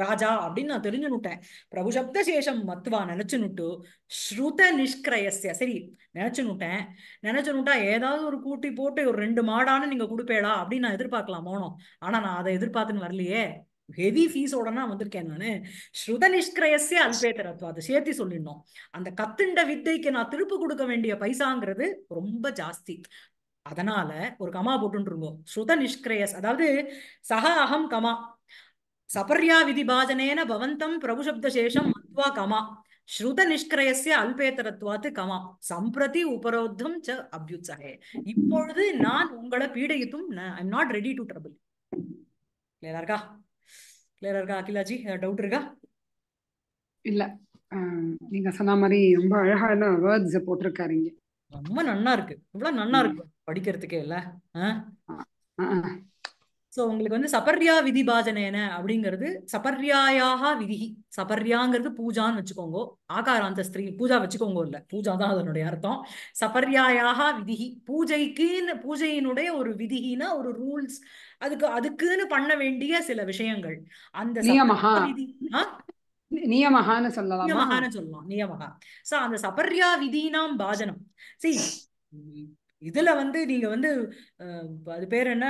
ராஜா அப்படின்னு நான் தெரிஞ்சு நுட்டேன் பிரபு சப்த சேஷம் மத்துவா நினைச்சு நுட்டு ஸ்ருத நிஷ்கிரயசிய சரி நினைச்சு நுட்டேன் நினைச்சு நுட்டா ஏதாவது ஒரு கூட்டி போட்டு ஒரு ரெண்டு மாடான்னு நீங்க கொடுப்பேடா அப்படின்னு நான் எதிர்பார்க்கலாம் போனோம் ஆனா நான் அதை எதிர்பார்த்துன்னு வரலையே ஹெவி ஃபீஸோட நான் வந்திருக்கேன் நான் ஸ்ருத நிஷ்கிரயசிய அல்பேதரத்துவம் அதை சேர்த்து சொல்லிடணும் அந்த கத்துண்ட வித்தைக்கு நான் திருப்பு கொடுக்க வேண்டிய பைசாங்கிறது ரொம்ப ஜாஸ்தி அதனால ஒரு கமா போட்டுருங்கோ ஸ்ருத நிஷ்கிரயஸ் அதாவது சக அகம் கமா சபர்யா விதி பாஜனேன பவந்தம் பிரபுசப்தசேஷம் மத்வா கமா ஸ்ருத நிஷ்கிரயசிய அல்பேத்தரத்வாத்து கமா சம்பிரதி உபரோத்தம் ச அபியுத்சகே இப்பொழுது நான் உங்களை பீடையித்தும் I'm not ready to trouble கிளியரா இருக்கா கிளியரா இருக்கா அகிலாஜி டவுட் இருக்கா இல்ல நீங்க சொன்ன மாதிரி ரொம்ப அழகான வேர்ட்ஸ் போட்டிருக்காருங்க ரொம்ப நன்னா இருக்கு இவ்வளவு நன்னா இருக்கு படிக்கிறதுக்கே இல்ல சோ உங்களுக்கு வந்து சபர்யா விதி பாஜனேன அப்படிங்கிறது சபர்யாயாக விதி சபர்யாங்கிறது பூஜான்னு வச்சுக்கோங்க ஆகாராந்த ஸ்திரீ பூஜா வச்சுக்கோங்க இல்ல பூஜா தான் அதனுடைய அர்த்தம் சபர்யாயாக விதிகி பூஜைக்குன்னு பூஜையினுடைய ஒரு விதிகினா ஒரு ரூல்ஸ் அதுக்கு அதுக்குன்னு பண்ண வேண்டிய சில விஷயங்கள் அந்த விதி நியமகான்னு சொல்லலாம் நியமகான்னு சொல்லலாம் நியமகா சோ அந்த சபர்யா விதினாம் பாஜனம் சரி இதுல வந்து நீங்க வந்து அது பேர் என்ன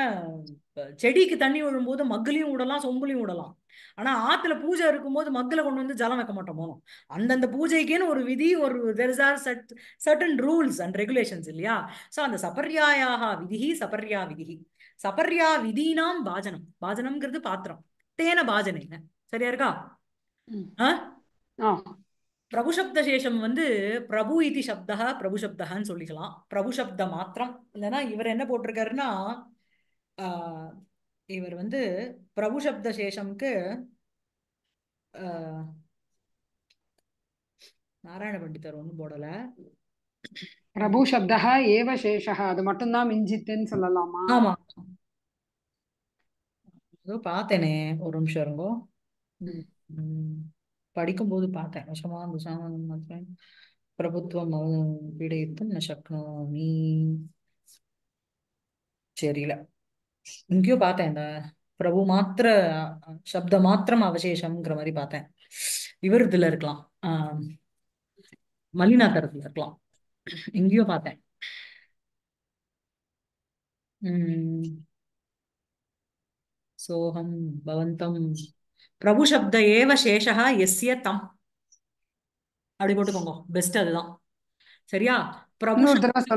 செடிக்கு தண்ணி விழும்போது மக்களையும் விடலாம் சொம்புலையும் விடலாம் ஆனா ஆத்துல பூஜை இருக்கும்போது மக்களை கொண்டு வந்து ஜலம் வைக்க மாட்டோமோ அந்தந்த பூஜைக்குன்னு ஒரு விதி ஒரு there are certain rules and regulations இல்லையா சோ அந்த சபர்யாயாக விதிஹி சபர்யா விதிஹி சபர்யா விதினாம் பாஜனம் பாஜனம்ங்கிறது பாத்திரம் தேன பாஜனைங்க சரியா இருக்கா ஆஹ் பிரபு சப்த சேஷம் வந்து பிரபு இதி சப்தா பிரபு சப்தகான்னு சொல்லிக்கலாம் பிரபு சப்த மாத்திரம் இல்லைன்னா இவர் என்ன போட்டிருக்காருன்னா இவர் வந்து பிரபு சப்த சேஷம்க்கு நாராயண பண்டிதர் ஒன்றும் போடல பிரபு சப்தா ஏவ சேஷா அது மட்டும்தான் மிஞ்சித்துன்னு சொல்லலாமா ஆமா பார்த்தேனே ஒரு நிமிஷம் இருங்கோ படிக்கும்போது பார்த்தேன் விஷமான் விஷாமன் மாத்திரம் பிரபுத்துவம் பீடயித்தும் நசக்னோமி சரியில இங்கேயோ பார்த்தேன் இந்த பிரபு மாத்திர சப்த மாத்திரம் அவசேஷம்ங்கிற மாதிரி பார்த்தேன் இவர் இதுல இருக்கலாம் ஆஹ் தரத்துல இருக்கலாம் எங்கேயோ பார்த்தேன் உம் சோகம் பவந்தம் பிரபுசப்த ஏவ சேஷா எஸ்ய தம் அப்படி போட்டுக்கோங்க பெஸ்ட் அதுதான் சரியா பிரபு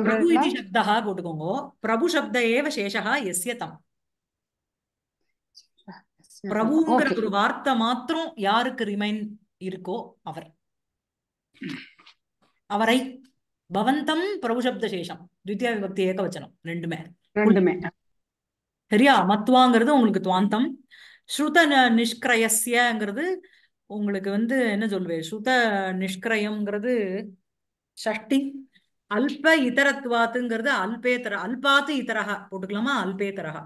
பிரபு இது சப்தா போட்டுக்கோங்க பிரபு சப்த ஏவ சேஷா எஸ்ய தம் பிரபுங்கிற ஒரு வார்த்தை மாத்திரம் யாருக்கு ரிமைன் இருக்கோ அவர் அவரை பவந்தம் பிரபு சப்த சேஷம் துவித்தியா விபக்தி ஏக வச்சனம் ரெண்டுமே ரெண்டுமே சரியா மத்துவாங்கிறது உங்களுக்கு துவாந்தம் ஸ்ருத நிஷ்கிரயஸ்யங்கிறது உங்களுக்கு வந்து என்ன சொல்வேன் ஸ்ருத நிஷ்கிரயம்ங்கிறது ஷஷ்டி அல்ப அல்பே தர அல்பாத்து இதரகா போட்டுக்கலாமா அல்பேதரகா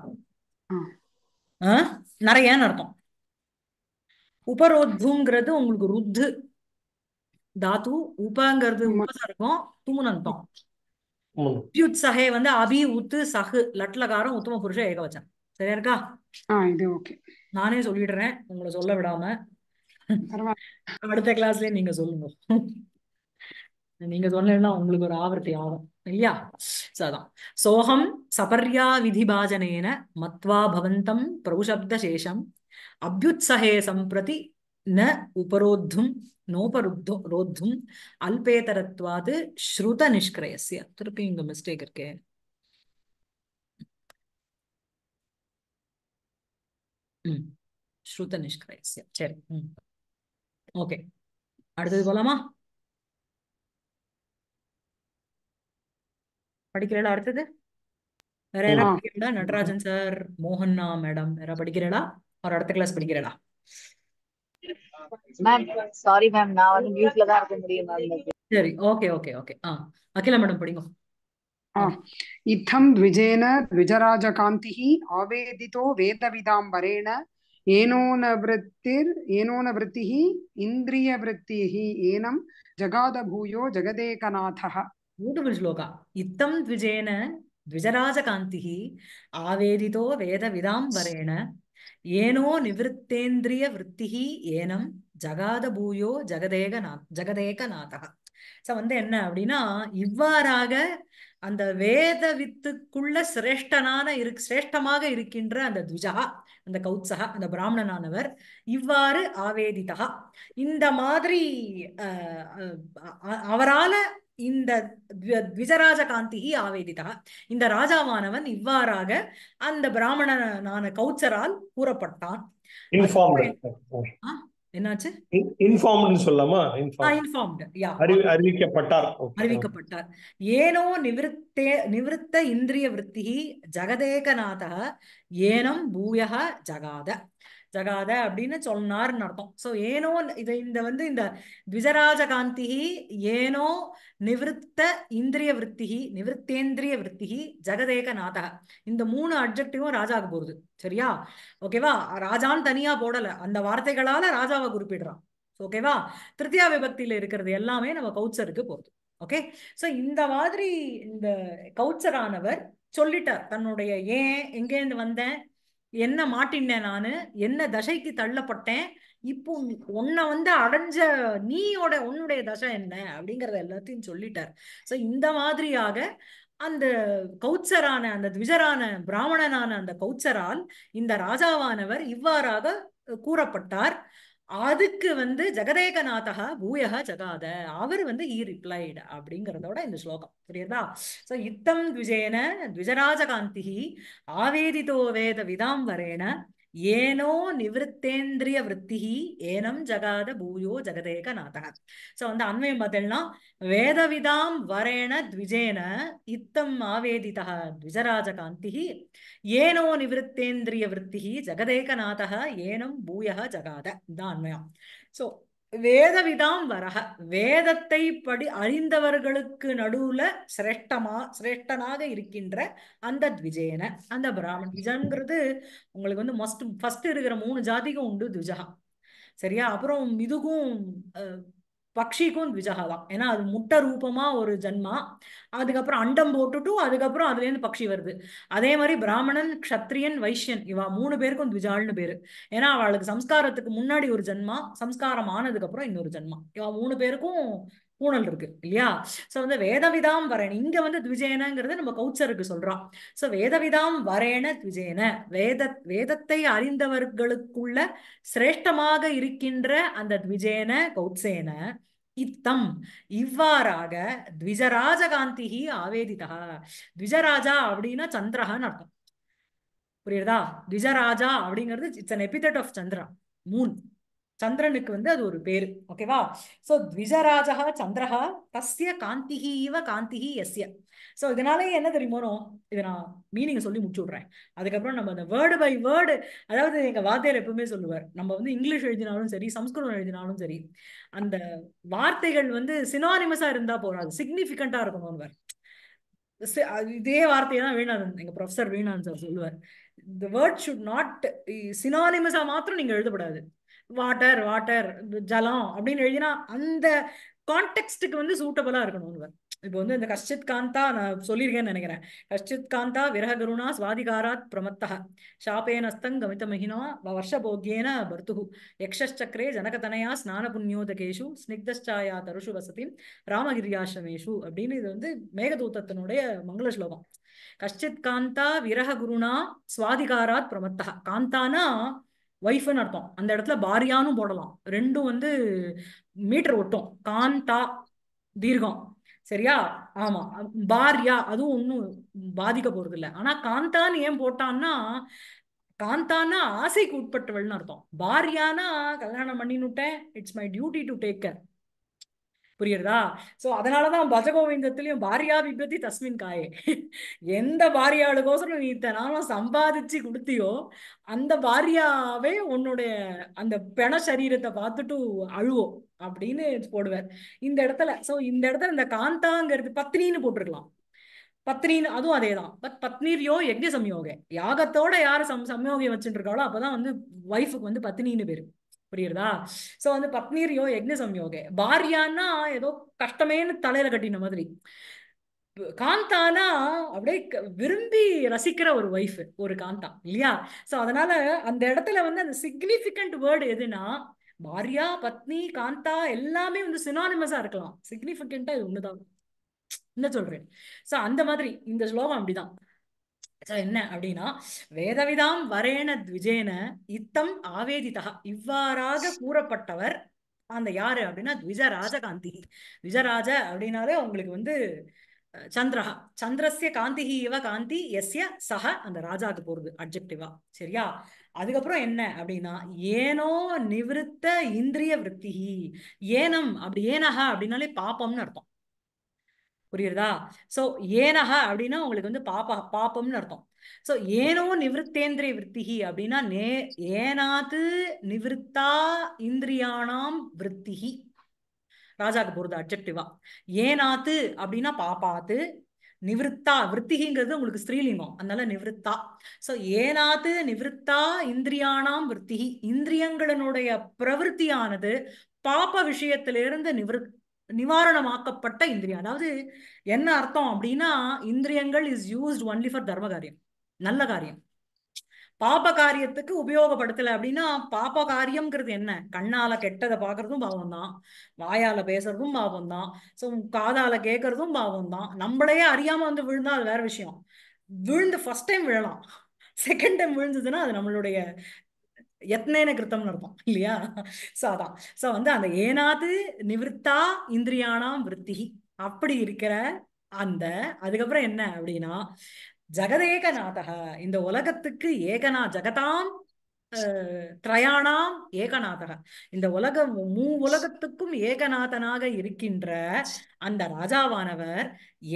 நிறைய அர்த்தம் உபரோத்துங்கிறது உங்களுக்கு ருத்து தாத்து உபங்கிறது உபசர்க்கம் துமுன் அர்த்தம் உப்யுத் சஹே வந்து அபி உத்து சகு லட்லகாரம் உத்தம புருஷ ஏகவச்சன் சரியா இருக்கா இது ஓகே நானே சொல்லிடுறேன் உங்களை சொல்ல விடாம அடுத்த கிளாஸ்லயே நீங்க சொல்லுங்க நீங்க சொன்னா உங்களுக்கு ஒரு ஆவர்த்தி ஆகும் இல்லையா சோதான் சோகம் சபர்யா விதிபாஜனேன மத்வா பவந்தம் பிரபுசப்த சேஷம் அபியுத்சகே சம்பிரதி ந உபரோத்தும் நோபருத்தோ ரோத்தும் அல்பேதரத்வாது ஸ்ருத நிஷ்கிரயசிய திருப்பி இங்க மிஸ்டேக் இருக்கேன் ம் ஸ்ருத நிஷ்கரஸ்யம் சரி ம் ஓகே அடுத்தது போலாமா படிக்கிறீங்களா அடுத்தது வேற யாரா படிக்கிறீங்களா நடராஜன் சார் மோகன்னா மேடம் வேற படிக்கிறீங்களா அவர் அடுத்த கிளாஸ் படிக்கிறீங்களா மேம் சாரி மேம் நான் வந்து மியூட்ல தான் இருக்க முடியும் சரி ஓகே ஓகே ஓகே ஆ அகிலா மேடம் படிங்க இத்தம் த்விஜேன த்விஜராஜ காந்திஹி ஆவேதிதோ வேதவிதாம் வரேண ஏனோனவருத்திர் ஏனோனவருத்திஹி இந்திரிய விருத்திஹி ஏனம் ஜகாத பூயோ ஜெகதேகநாதஹ மூட்டு ஸ்லோகா இத்தம் த்விஜேன த்விஜராஜ காந்திஹி ஆவேதிதோ வேதவிதாம் வரேண ஏனோ நிவிருத்தேந்திரிய விருத்திஹி ஏனம் ஜகாத பூயோ ஜெகதேகநாத் ஜெகதேகநாதஹ ச வந்து என்ன அப்படின்னா இவ்வாறாக அந்த வேத வித்துக்குள்ள சிரேஷ்டனான இரு சிரேஷ்டமாக இருக்கின்ற அந்த துஜா அந்த கௌத்சகா அந்த பிராமணனானவர் இவ்வாறு ஆவேதிதா இந்த மாதிரி அவரால இந்த த்விஜராஜ காந்தி ஆவேதிதா இந்த ராஜாவானவன் இவ்வாறாக அந்த பிராமணனான கௌச்சரால் கூறப்பட்டான் என்னாச்சு இன்ஃபார்ம்னு சொல்லலாமா இன்ஃபார்ம்டு அறிவிக்கப்பட்டார் அறிவிக்கப்பட்டார் ஏனோ நிவிருத்தே நிவிருத்த இந்திரிய விருத்தி ஜகதேகநாதக ஏனம் பூயக ஜகாத ஜகாத அப்படின்னு சொன்னார்னு அர்த்தம் ஸோ ஏனோ இது இந்த வந்து இந்த த்விஜராஜ ஏனோ நிவிற்த்த இந்திரிய விற்த்திகி நிவிற்த்தேந்திரிய விற்த்திகி ஜெகதேக நாதக இந்த மூணு அப்ஜெக்டிவும் ராஜாவுக்கு போகுது சரியா ஓகேவா ராஜான்னு தனியா போடல அந்த வார்த்தைகளால ராஜாவை குறிப்பிடுறான் ஓகேவா திருத்தியா விபக்தியில இருக்கிறது எல்லாமே நம்ம கவுச்சருக்கு போகுது ஓகே ஸோ இந்த மாதிரி இந்த கவுச்சரானவர் சொல்லிட்டார் தன்னுடைய ஏன் எங்கேருந்து வந்தேன் என்ன மாட்டினேன் நான் என்ன தசைக்கு தள்ளப்பட்டேன் இப்போ உன்னை வந்து அடைஞ்ச நீயோட உன்னுடைய தசை என்ன அப்படிங்கிறத எல்லாத்தையும் சொல்லிட்டார் ஸோ இந்த மாதிரியாக அந்த கௌச்சரான அந்த த்விஜரான பிராமணனான அந்த கௌச்சரால் இந்த ராஜாவானவர் இவ்வாறாக கூறப்பட்டார் அதுக்கு வந்து ஜெகதேகநாதகா பூயக ஜகாத அவர் வந்து ஈ ரிப்ளைடு அப்படிங்கிறதோட இந்த ஸ்லோகம் புரியுதா ஸோ இத்தம் த்விஜேன த்விஜராஜகாந்தி ஆவேதிதோ வேத விதாம் வரேன ஏனோ நிவிருத்தேந்திரிய விற்த்திகி ஏனம் ஜகாத பூயோ ஜெகதேக நாதக சோ அந்த அண்மையும் பார்த்தேன்னா வேதவிதாம் வரேண த்விஜேன இத்தம் ஆவேதிதா த்விஜராஜ காந்திகி ஏனோ நிவிருத்தேந்திரிய விற்த்திகி ஜெகதேக நாதக ஏனம் பூய ஜகாத இதுதான் அண்மையம் சோ வேதவிதாம் வரக வேதத்தை படி அறிந்தவர்களுக்கு நடுவுல சிரேஷ்டமா சிரேஷ்டனாக இருக்கின்ற அந்த த்விஜயன அந்த பிராமன் த்விஜங்கிறது உங்களுக்கு வந்து மஸ்ட் ஃபர்ஸ்ட் இருக்கிற மூணு ஜாதிக்கும் உண்டு துஜகா சரியா அப்புறம் இதுக்கும் பக்ஷிக்கும் த்விஜகா தான் ஏன்னா அது முட்டை ரூபமா ஒரு ஜென்மா அதுக்கப்புறம் அண்டம் போட்டுட்டும் அதுக்கப்புறம் அதுலேருந்து பக்ஷி வருது அதே மாதிரி பிராமணன் க்ஷத்ரியன் வைஷ்யன் இவா மூணு பேருக்கும் த்விஜால்னு பேரு ஏன்னா அவளுக்கு சம்ஸ்காரத்துக்கு முன்னாடி ஒரு ஜென்மா சம்ஸ்காரம் ஆனதுக்கு அப்புறம் இன்னொரு ஜென்மா இவா மூணு பேருக்கும் பூனல் இருக்கு இல்லையா சோ வந்து வேதவிதாம் வரேன் இங்க வந்து த்விஜேனங்கிறது நம்ம கௌச்சருக்கு சொல்றோம் சோ வேதவிதாம் வரேன த்விஜேன வேத வேதத்தை அறிந்தவர்களுக்குள்ள சிரேஷ்டமாக இருக்கின்ற அந்த த்விஜேன கௌச்சேன இத்தம் இவ்வாறாக த்விஜராஜகாந்திகி ஆவேதிதா த்விஜராஜா அப்படின்னா சந்திரகான்னு அர்த்தம் புரியுறதா த்விஜராஜா அப்படிங்கிறது it's an epithet of Chandra moon சந்திரனுக்கு வந்து அது ஒரு பேரு ஓகேவா சோ த்விஜராஜா சந்திரஹா தஸ்ய காந்திஹி இவ காந்திஹி எஸ்ய சோ இதனாலே என்ன தெரியுமோனோ இதை நான் மீனிங் சொல்லி முடிச்சு விடுறேன் அதுக்கப்புறம் நம்ம அந்த வேர்டு பை வேர்டு அதாவது எங்க வாத்தியார் எப்பவுமே சொல்லுவார் நம்ம வந்து இங்கிலீஷ் எழுதினாலும் சரி சம்ஸ்கிருதம் எழுதினாலும் சரி அந்த வார்த்தைகள் வந்து சினானிமஸா இருந்தா போறாது சிக்னிபிகண்டா இருக்கணும் இதே வார்த்தையை தான் வீணாதன் எங்க ப்ரொஃபசர் வீணான் சார் சொல்லுவார் த வேர்ட் ஷுட் நாட் சினானிமஸா மாத்திரம் நீங்க எழுதப்படாது வாட்டர் வாட்டர் ஜலம் அப்படின்னு எழுதினா அந்த கான்டெக்ட்டுக்கு வந்து சூட்டபுளா இருக்கணும் இப்போ வந்து இந்த கஷ்டித் காந்தா நான் சொல்லியிருக்கேன்னு நினைக்கிறேன் கஷ்டித் காந்தா விரகருணா சுவாதிகாராத் பிரமத்தா ஷாபேனஸ்தங் கமிதமகினோ வருஷ போக்கியேன பர்த்துகு யக்ஷக்ரே ஜனகதனையா ஸ்நான புண்ணியோதகேஷு ஸ்னிக்தஷ்டாயா தருஷு வசதி ராமகிரியாசிரமேஷு அப்படின்னு இது வந்து மேகதூத்தத்தினுடைய மங்கள ஸ்லோகம் கஷ்டித் காந்தா விரக குருணா சுவாதிகாராத் பிரமத்தா காந்தானா ஒய்ஃப்னு அர்த்தம் அந்த இடத்துல பாரியானும் போடலாம் ரெண்டும் வந்து மீட்டர் ஒட்டும் காந்தா தீர்க்கம் சரியா ஆமா பாரியா அதுவும் ஒன்றும் பாதிக்க போறது இல்லை ஆனா காந்தான்னு ஏன் போட்டான்னா காந்தானா ஆசைக்கு உட்பட்டவள்னு அர்த்தம் பாரியானா கல்யாணம் பண்ணினுட்டேன் it's my duty to take care புரியுறதா ஸோ அதனாலதான் பஜகோவிந்தத்திலயும் பாரியா விபத்தி தஸ்மின் காயே எந்த பாரியாளுக்கோசரம் நீ இத்தனாலும் சம்பாதிச்சு கொடுத்தியோ அந்த பாரியாவே உன்னுடைய அந்த பெண சரீரத்தை பார்த்துட்டு அழுவோம் அப்படின்னு போடுவார் இந்த இடத்துல ஸோ இந்த இடத்துல இந்த காந்தாங்கிறது பத்னின்னு போட்டிருக்கலாம் பத்னின்னு அதுவும் அதே தான் பட் பத்னிரியோ யஜ்ய சம்யோக யாகத்தோட யார் சம் சம்யோகம் வச்சுட்டு இருக்காளோ அப்பதான் வந்து ஒய்ஃபுக்கு வந்து பத்னின்னு பேரு புரியுறதா சோ வந்து பத்னீரியோ யக்னசம் யோக பாரியான்னா ஏதோ கஷ்டமேன்னு தலையில கட்டின மாதிரி காந்தானா அப்படியே விரும்பி ரசிக்கிற ஒரு ஒய்ஃப் ஒரு காந்தா இல்லையா சோ அதனால அந்த இடத்துல வந்து அந்த சிக்னிபிகண்ட் வேர்டு எதுனா பாரியா பத்னி காந்தா எல்லாமே வந்து சினானிமஸா இருக்கலாம் சிக்னிபிகண்டா இது ஒண்ணுதான் என்ன சொல்றேன் சோ அந்த மாதிரி இந்த ஸ்லோகம் அப்படிதான் என்ன அப்படின்னா வேதவிதாம் வரேன த்விஜேன இத்தம் ஆவேதிதா இவ்வாறாக கூறப்பட்டவர் அந்த யாரு அப்படின்னா த்விஜராஜ ராஜகாந்தி த்விஜராஜ அப்படின்னாலே உங்களுக்கு வந்து சந்திரஹா சந்திரசிய காந்திஹி இவ காந்தி எஸ்ய சஹ அந்த ராஜாக்கு போறது அப்ஜெக்டிவா சரியா அதுக்கப்புறம் என்ன அப்படின்னா ஏனோ நிவிருத்த இந்திரிய விற்த்திஹி ஏனம் அப்படி ஏனஹா அப்படின்னாலே பாப்பம்னு அர்த்தம் புரியுறதா சோ ஏனஹ அப்படின்னா உங்களுக்கு வந்து பாப்பா பாப்பம்னு அர்த்தம் சோ ஏனோ நிவத்தேந்திரிய விற்த்திகி அப்படின்னா நே ஏனாது நிவிற்த்தா இந்திரியானாம் விற்த்திகி ராஜாக்கு போறது அப்செக்டிவா ஏனாத்து அப்படின்னா பாப்பாத்து நிவிற்த்தா விற்த்திகிங்கிறது உங்களுக்கு ஸ்ரீலிங்கம் அதனால நிவிற்த்தா சோ ஏனாத்து நிவிற்த்தா இந்திரியானாம் விற்த்திகி இந்திரியங்களினுடைய பிரவருத்தியானது பாப்ப விஷயத்திலிருந்து நிவிற் நிவாரணமாக்கப்பட்ட இந்திரியம் அதாவது என்ன அர்த்தம் அப்படின்னா இந்திரியங்கள் இஸ் யூஸ்ட் ஒன்லி ஃபார் தர்ம காரியம் நல்ல காரியம் பாப காரியத்துக்கு உபயோகப்படுத்தல அப்படின்னா பாப காரியம்ங்கிறது என்ன கண்ணால கெட்டதை பாக்குறதும் பாவம் தான் வாயால பேசுறதும் பாவம் தான் ஸோ காதால கேட்கறதும் பாவம் தான் நம்மளையே அறியாம வந்து விழுந்தா அது வேற விஷயம் விழுந்து ஃபர்ஸ்ட் டைம் விழலாம் செகண்ட் டைம் விழுந்ததுன்னா அது நம்மளுடைய யத்னேன கிருத்தம்னு இருப்பான் இல்லையா சோ அதான் சோ வந்து அந்த ஏனாது நிவிற்த்தா இந்திரியானாம் விற்பி அப்படி இருக்கிற அந்த அதுக்கப்புறம் என்ன அப்படின்னா ஜெகதேகநாதக இந்த உலகத்துக்கு ஏகனா ஜகதாம் திரயாணாம் ஏகநாதக இந்த உலகம் மூ உலகத்துக்கும் ஏகநாதனாக இருக்கின்ற அந்த ராஜாவானவர்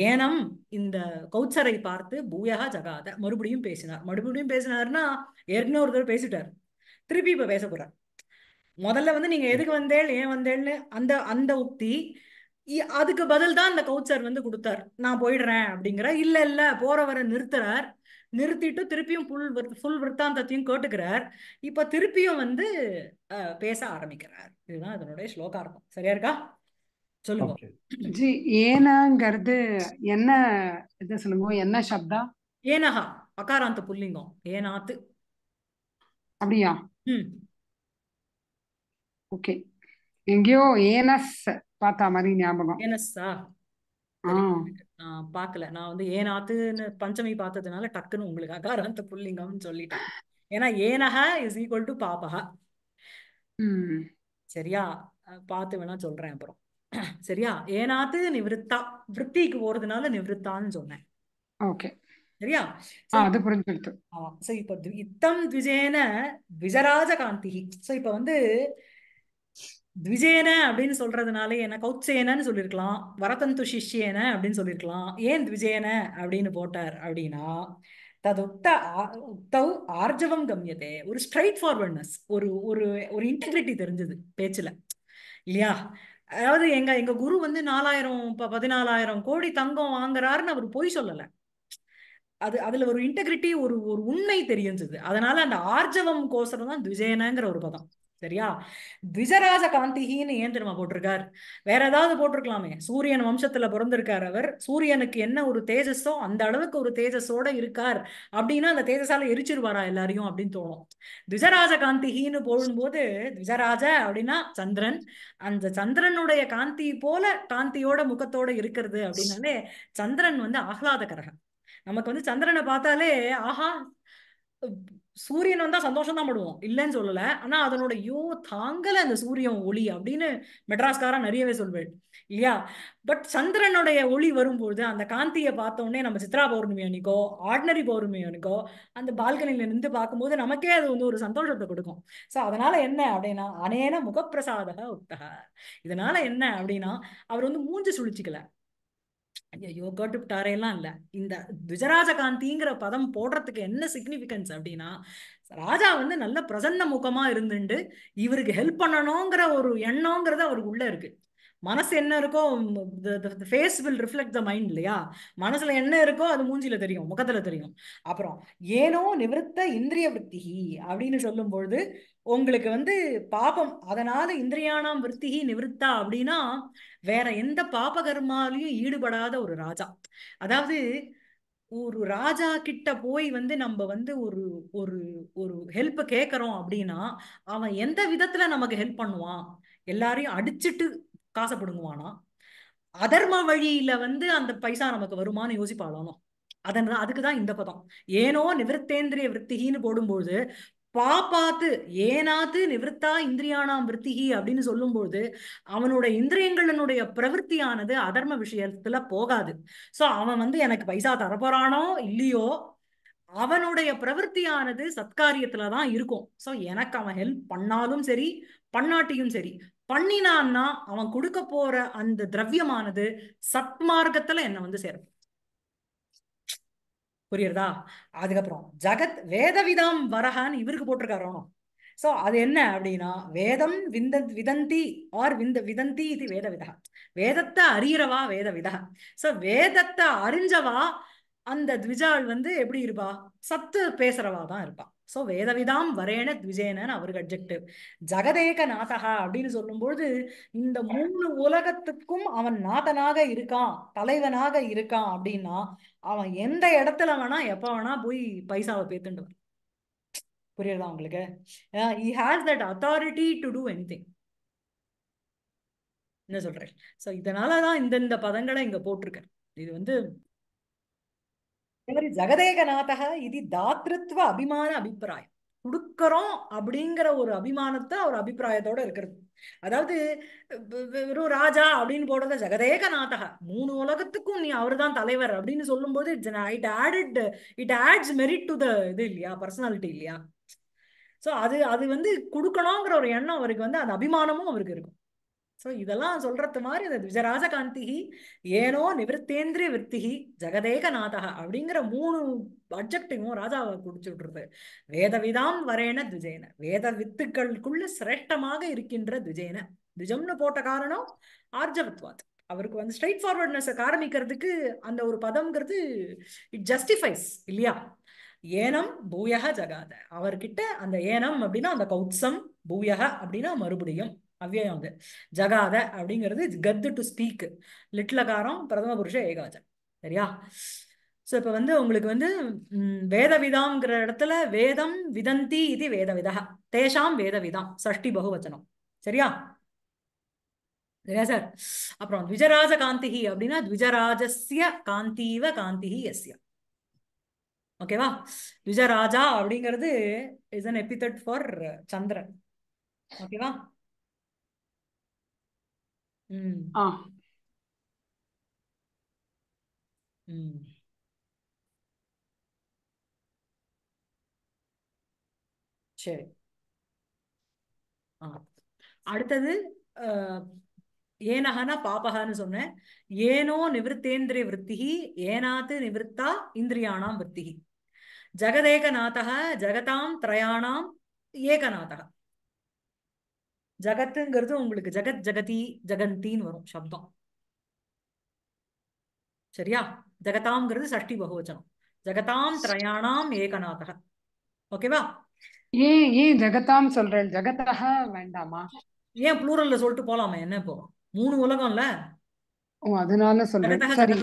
ஏனம் இந்த கௌச்சரை பார்த்து பூயகா ஜகாத மறுபடியும் பேசினார் மறுபடியும் பேசினார்னா ஏற்கனவே ஒருத்தர் பேசிட்டார் திருப்பி இப்ப பேச போறார் முதல்ல வந்து நீங்க எதுக்கு வந்தேள் ஏன் வந்தேள்னு அந்த அந்த உக்தி அதுக்கு பதில் தான் அந்த கவுச்சர் வந்து கொடுத்தார் நான் போயிடுறேன் அப்படிங்கிற இல்ல இல்ல போறவரை நிறுத்துறார் நிறுத்திட்டு திருப்பியும் புல் ஃபுல் விற்த்தாந்தத்தையும் கேட்டுக்கிறார் இப்ப திருப்பியும் வந்து பேச ஆரம்பிக்கிறார் இதுதான் அதனுடைய ஸ்லோகா இருக்கும் சரியா இருக்கா சொல்லுங்க ஜி ஏனாங்கிறது என்ன இது சொல்லுங்க என்ன சப்தா ஏனஹா அகாராந்த புல்லிங்கம் ஏனாத்து அப்படியா ஓகே எங்கேயோ ஏனஸ் பார்த்தா மாதிரி ஞாபகம் ஏனஸ்ஸா பாக்கல நான் வந்து ஏனாத்துன்னு பஞ்சமி பார்த்ததுனால டக்குன்னு உங்களுக்கு அகாராந்த புல்லிங்கம்னு சொல்லிட்டேன் ஏன்னா ஏனஹா இஸ் ஈக்குவல் டு பாபஹா சரியா பார்த்து வேணா சொல்றேன் அப்புறம் சரியா ஏனாத்து நிவிருத்தா விற்பிக்கு போறதுனால நிவிருத்தான்னு சொன்னேன் ஓகே சரியா அது புரிஞ்சுடுது ஆமா சோ இப்ப இத்தம் த்விஜேன த்விஜராஜ காந்தி சோ இப்ப வந்து த்விஜேன அப்படின்னு சொல்றதுனால என்ன கௌச்சேனன்னு சொல்லிருக்கலாம் வரதந்து சிஷ்யேன அப்படின்னு சொல்லியிருக்கலாம் ஏன் த்விஜேன அப்படின்னு போட்டார் அப்படின்னா ததுக்த உக்தௌ ஆர்ஜவம் கம்யதே ஒரு ஸ்ட்ரைட் ஃபார்வர்ட்னஸ் ஒரு ஒரு ஒரு இன்டெகிரிட்டி தெரிஞ்சது பேச்சுல இல்லையா அதாவது எங்க எங்க குரு வந்து நாலாயிரம் பதினாலாயிரம் கோடி தங்கம் வாங்குறாருன்னு அவர் பொய் சொல்லலை அது அதுல ஒரு இன்டெகிரிட்டி ஒரு ஒரு உண்மை தெரிஞ்சது அதனால அந்த ஆர்ஜவம் கோசரம் தான் துஜயனங்கிற ஒரு பதம் சரியா திஜராஜ காந்திகின்னு ஏன் தெரியுமா வேற ஏதாவது போட்டிருக்கலாமே சூரியன் வம்சத்துல பிறந்திருக்கார் அவர் சூரியனுக்கு என்ன ஒரு தேஜஸோ அந்த அளவுக்கு ஒரு தேஜஸோட இருக்கார் அப்படின்னா அந்த தேஜஸால எரிச்சிருவாரா எல்லாரையும் அப்படின்னு தோணும் திஜராஜ காந்திகின்னு போடும்போது திஜராஜ அப்படின்னா சந்திரன் அந்த சந்திரனுடைய காந்தி போல காந்தியோட முகத்தோட இருக்கிறது அப்படின்னாலே சந்திரன் வந்து ஆஹ்லாதகரகம் நமக்கு வந்து சந்திரனை பார்த்தாலே ஆஹா சூரியன் வந்தா சந்தோஷம் தான் படுவோம் இல்லைன்னு சொல்லல ஆனா அதனோட யோ தாங்கல அந்த சூரியன் ஒளி அப்படின்னு மெட்ராஸ்காரா நிறையவே சொல்வேன் இல்லையா பட் சந்திரனுடைய ஒளி வரும்போது அந்த காந்தியை பார்த்தோன்னே நம்ம சித்ரா பௌர்ணமி அன்னைக்கோ ஆர்டினரி பௌர்ணமி அன்னைக்கோ அந்த பால்கனில நின்று பார்க்கும்போது நமக்கே அது வந்து ஒரு சந்தோஷத்தை கொடுக்கும் ஸோ அதனால என்ன அப்படின்னா அனேன முகப்பிரசாதக உத்தக இதனால என்ன அப்படின்னா அவர் வந்து மூஞ்சி சுழிச்சுக்கல ஐயோ கட்டுப்டாரையெல்லாம் இல்லை இந்த துஜராஜ காந்திங்கிற பதம் போடுறதுக்கு என்ன சிக்னிஃபிகன்ஸ் அப்படின்னா ராஜா வந்து நல்ல பிரசன்ன முகமா இருந்துட்டு இவருக்கு ஹெல்ப் பண்ணணுங்கிற ஒரு எண்ணங்கிறது அவருக்கு உள்ள இருக்கு மனசு என்ன இருக்கோ face will reflect the mind இல்லையா மனசுல என்ன இருக்கோ அது மூஞ்சில தெரியும் முகத்துல தெரியும் அப்புறம் ஏனோ நிவிருத்த இந்திரிய விற்த்திகி அப்படின்னு சொல்லும்பொழுது உங்களுக்கு வந்து பாபம் அதனால இந்திரியானாம் விற்த்திகி நிவிருத்தா அப்படின்னா வேற எந்த பாப கர்மாலையும் ஈடுபடாத ஒரு ராஜா அதாவது ஒரு ராஜா கிட்ட போய் வந்து நம்ம வந்து ஒரு ஒரு ஒரு ஹெல்ப் கேட்கறோம் அப்படின்னா அவன் எந்த விதத்துல நமக்கு ஹெல்ப் பண்ணுவான் எல்லாரையும் அடிச்சுட்டு காசை பிடுங்குவானா அதர்ம வழியில வந்து அந்த பைசா நமக்கு வருமானு யோசிப்பாளானோ அதன் அதுக்குதான் இந்த பதம் ஏனோ நிவர்த்தேந்திரிய விற்த்திகின்னு போடும்போது பாப்பாத்து ஏனாத்து நிவர்த்தா இந்திரியானாம் விற்த்திகி அப்படின்னு சொல்லும்போது அவனுடைய இந்திரியங்களினுடைய பிரவருத்தியானது அதர்ம விஷயத்துல போகாது சோ அவன் வந்து எனக்கு பைசா தரப்போறானோ இல்லையோ அவனுடைய பிரவருத்தியானது சத்காரியத்துல தான் இருக்கும் சோ எனக்கு அவன் ஹெல்ப் பண்ணாலும் சரி பண்ணாட்டியும் சரி பண்ணினான்னா அவன் கொடுக்க போற அந்த திரவியமானது சத்மார்க்கத்துல என்ன வந்து சேரும் புரியுறதா அதுக்கப்புறம் ஜகத் விதம் வரஹான்னு இவருக்கு போட்டிருக்காரோ ஸோ அது என்ன அப்படின்னா வேதம் விந்த விதந்தி ஆர் விந்த விதந்தி இது வேதவிதா வேதத்தை வேத வேதவிதா ஸோ வேதத்தை அறிஞ்சவா அந்த த்விஜாள் வந்து எப்படி இருப்பா சத்து பேசுறவா தான் இருப்பா ஸோ வேதவிதாம் வரேன த்விஜேனன் அவருக்கு அப்ஜெக்டிவ் ஜெகதேக நாதகா அப்படின்னு சொல்லும்பொழுது இந்த மூணு உலகத்துக்கும் அவன் நாதனாக இருக்கான் தலைவனாக இருக்கான் அப்படின்னா அவன் எந்த இடத்துல வேணா எப்போ வேணா போய் பைசாவை பேத்துண்டு வரும் புரியுதா உங்களுக்கு he has that authority to do எனி திங் என்ன சொல்றேன் ஸோ இதனால தான் இந்தந்த பதங்களை இங்க போட்டிருக்கேன் இது வந்து இவர் ஜெகதேகநாதக இது தாத்ருத்வ அபிமான அபிப்பிராயம் கொடுக்கறோம் அப்படிங்கிற ஒரு அபிமானத்தை அவர் அபிப்பிராயத்தோட இருக்கிறது அதாவது வெறும் ராஜா அப்படின்னு போடுறத ஜெகதேகநாதக மூணு உலகத்துக்கும் நீ அவர் தான் தலைவர் அப்படின்னு சொல்லும்போது it add it adds merit to the இது இல்லையா பர்சனாலிட்டி இல்லையா ஸோ அது அது வந்து கொடுக்கணுங்கிற ஒரு எண்ணம் அவருக்கு வந்து அந்த அபிமானமும் அவருக்கு இருக்கும் ஸோ இதெல்லாம் சொல்றது மாதிரி இந்த விஜராஜ காந்திகி ஏனோ நிவர்த்தேந்திரிய விற்த்திகி ஜெகதேகநாதக அப்படிங்கிற மூணு அப்ஜெக்டிவும் ராஜாவை குடிச்சு விடுறது வேதவிதாம் வரேன திஜேன வேத வித்துக்களுக்குள்ள சிரேஷ்டமாக இருக்கின்ற திஜேன திஜம்னு போட்ட காரணம் ஆர்ஜவத்வாத் அவருக்கு வந்து ஸ்ட்ரைட் ஃபார்வர்ட்னஸை காரணிக்கிறதுக்கு அந்த ஒரு பதம்ங்கிறது இட் ஜஸ்டிஃபைஸ் இல்லையா ஏனம் பூயக ஜகாத அவர்கிட்ட அந்த ஏனம் அப்படின்னா அந்த கௌத்சம் பூயக அப்படின்னா மறுபடியும் அவ்வியம் அது ஜகாத அப்படிங்கிறது கத்து டு ஸ்பீக் லிட்லகாரம் பிரதம புருஷ ஏகவச்சன் சரியா ஸோ இப்போ வந்து உங்களுக்கு வந்து வேதவிதாங்கிற இடத்துல வேதம் விதந்தி இது வேதவிதா தேஷாம் வேதவிதாம் சஷ்டி பகுவச்சனம் சரியா சரியா சார் அப்புறம் த்விஜராஜ காந்திஹி அப்படின்னா த்விஜராஜஸ்ய காந்தீவ காந்திஹி எஸ்ய ஓகேவா த்விஜராஜா அப்படிங்கிறது is an epithet for Chandran ஓகேவா ஆ சரி ஆ அடுத்தது அஹ், ஏனகனா பாபகான்னு சொன்னேன் ஏனோ நிவிருத்தேந்திரிய விற்த்திகி ஏனாத்து நிவிருத்தா இந்திரியாணாம் விற்த்திகி ஜகதேகநாதக ஜகதாம் திரயாணாம் ஏகநாதக ஜகத்துங்கிறது உங்களுக்கு ஜகத் ஜெகதி ஜெகந்தின்னு வரும் சப்தம் சரியா ஜெகதாம்ங்கிறது சஷ்டி பகுவச்சனம் ஜெகதாம் திரயாணாம் ஏகநாத ஓகேவா ஏன் ஏன் ஜகதாம் சொல்றேன் ஜகதா வேண்டாமா ஏன் புளூரல்ல சொல்லிட்டு போலாமா என்ன இப்போ மூணு உலகம்ல அதனால சொல்றேன் சரி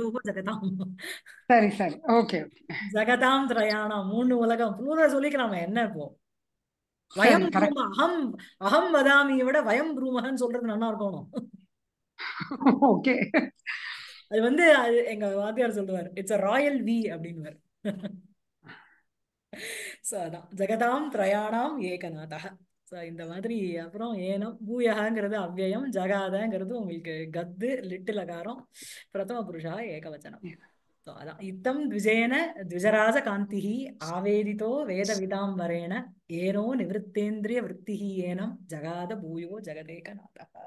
சரி சரி ஓகே ஜெகதாம் திரயாணம் மூணு உலகம் புளூரல் சொல்லிக்கலாமே என்ன இப்போ வயம் அகம் அகம் வதாமியை விட வயம் ப்ரூமகன் சொல்றது நல்லா இருக்கணும் ஓகே அது வந்து அது எங்க வாத்தியார் சொல்லுவார் இட்ஸ் அ ராயல் வி அப்படின்வார் ஸோ அதான் ஜெகதாம் பிரயாணாம் ஏகநாதக ஸோ இந்த மாதிரி அப்புறம் ஏனம் பூயகாங்கிறது அவ்வயம் ஜகாதங்கிறது உங்களுக்கு கத்து லிட்டில் அகாரம் பிரதம புருஷா ஏகவச்சனம் இத்தம் த்விஜேன த்விஜராஜ காந்திஹி ஆவேதிதோ வேத விதாம் விதாம்பரேண ஏனோ நிவிருத்தேந்திரிய விற்த்திஹி ஏனம் ஜகாத பூயோ ஜெகதேக நாதக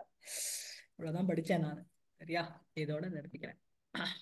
இவ்வளவுதான் படிச்சேன் நான் சரியா இதோட நிறுத்திக்கிறேன்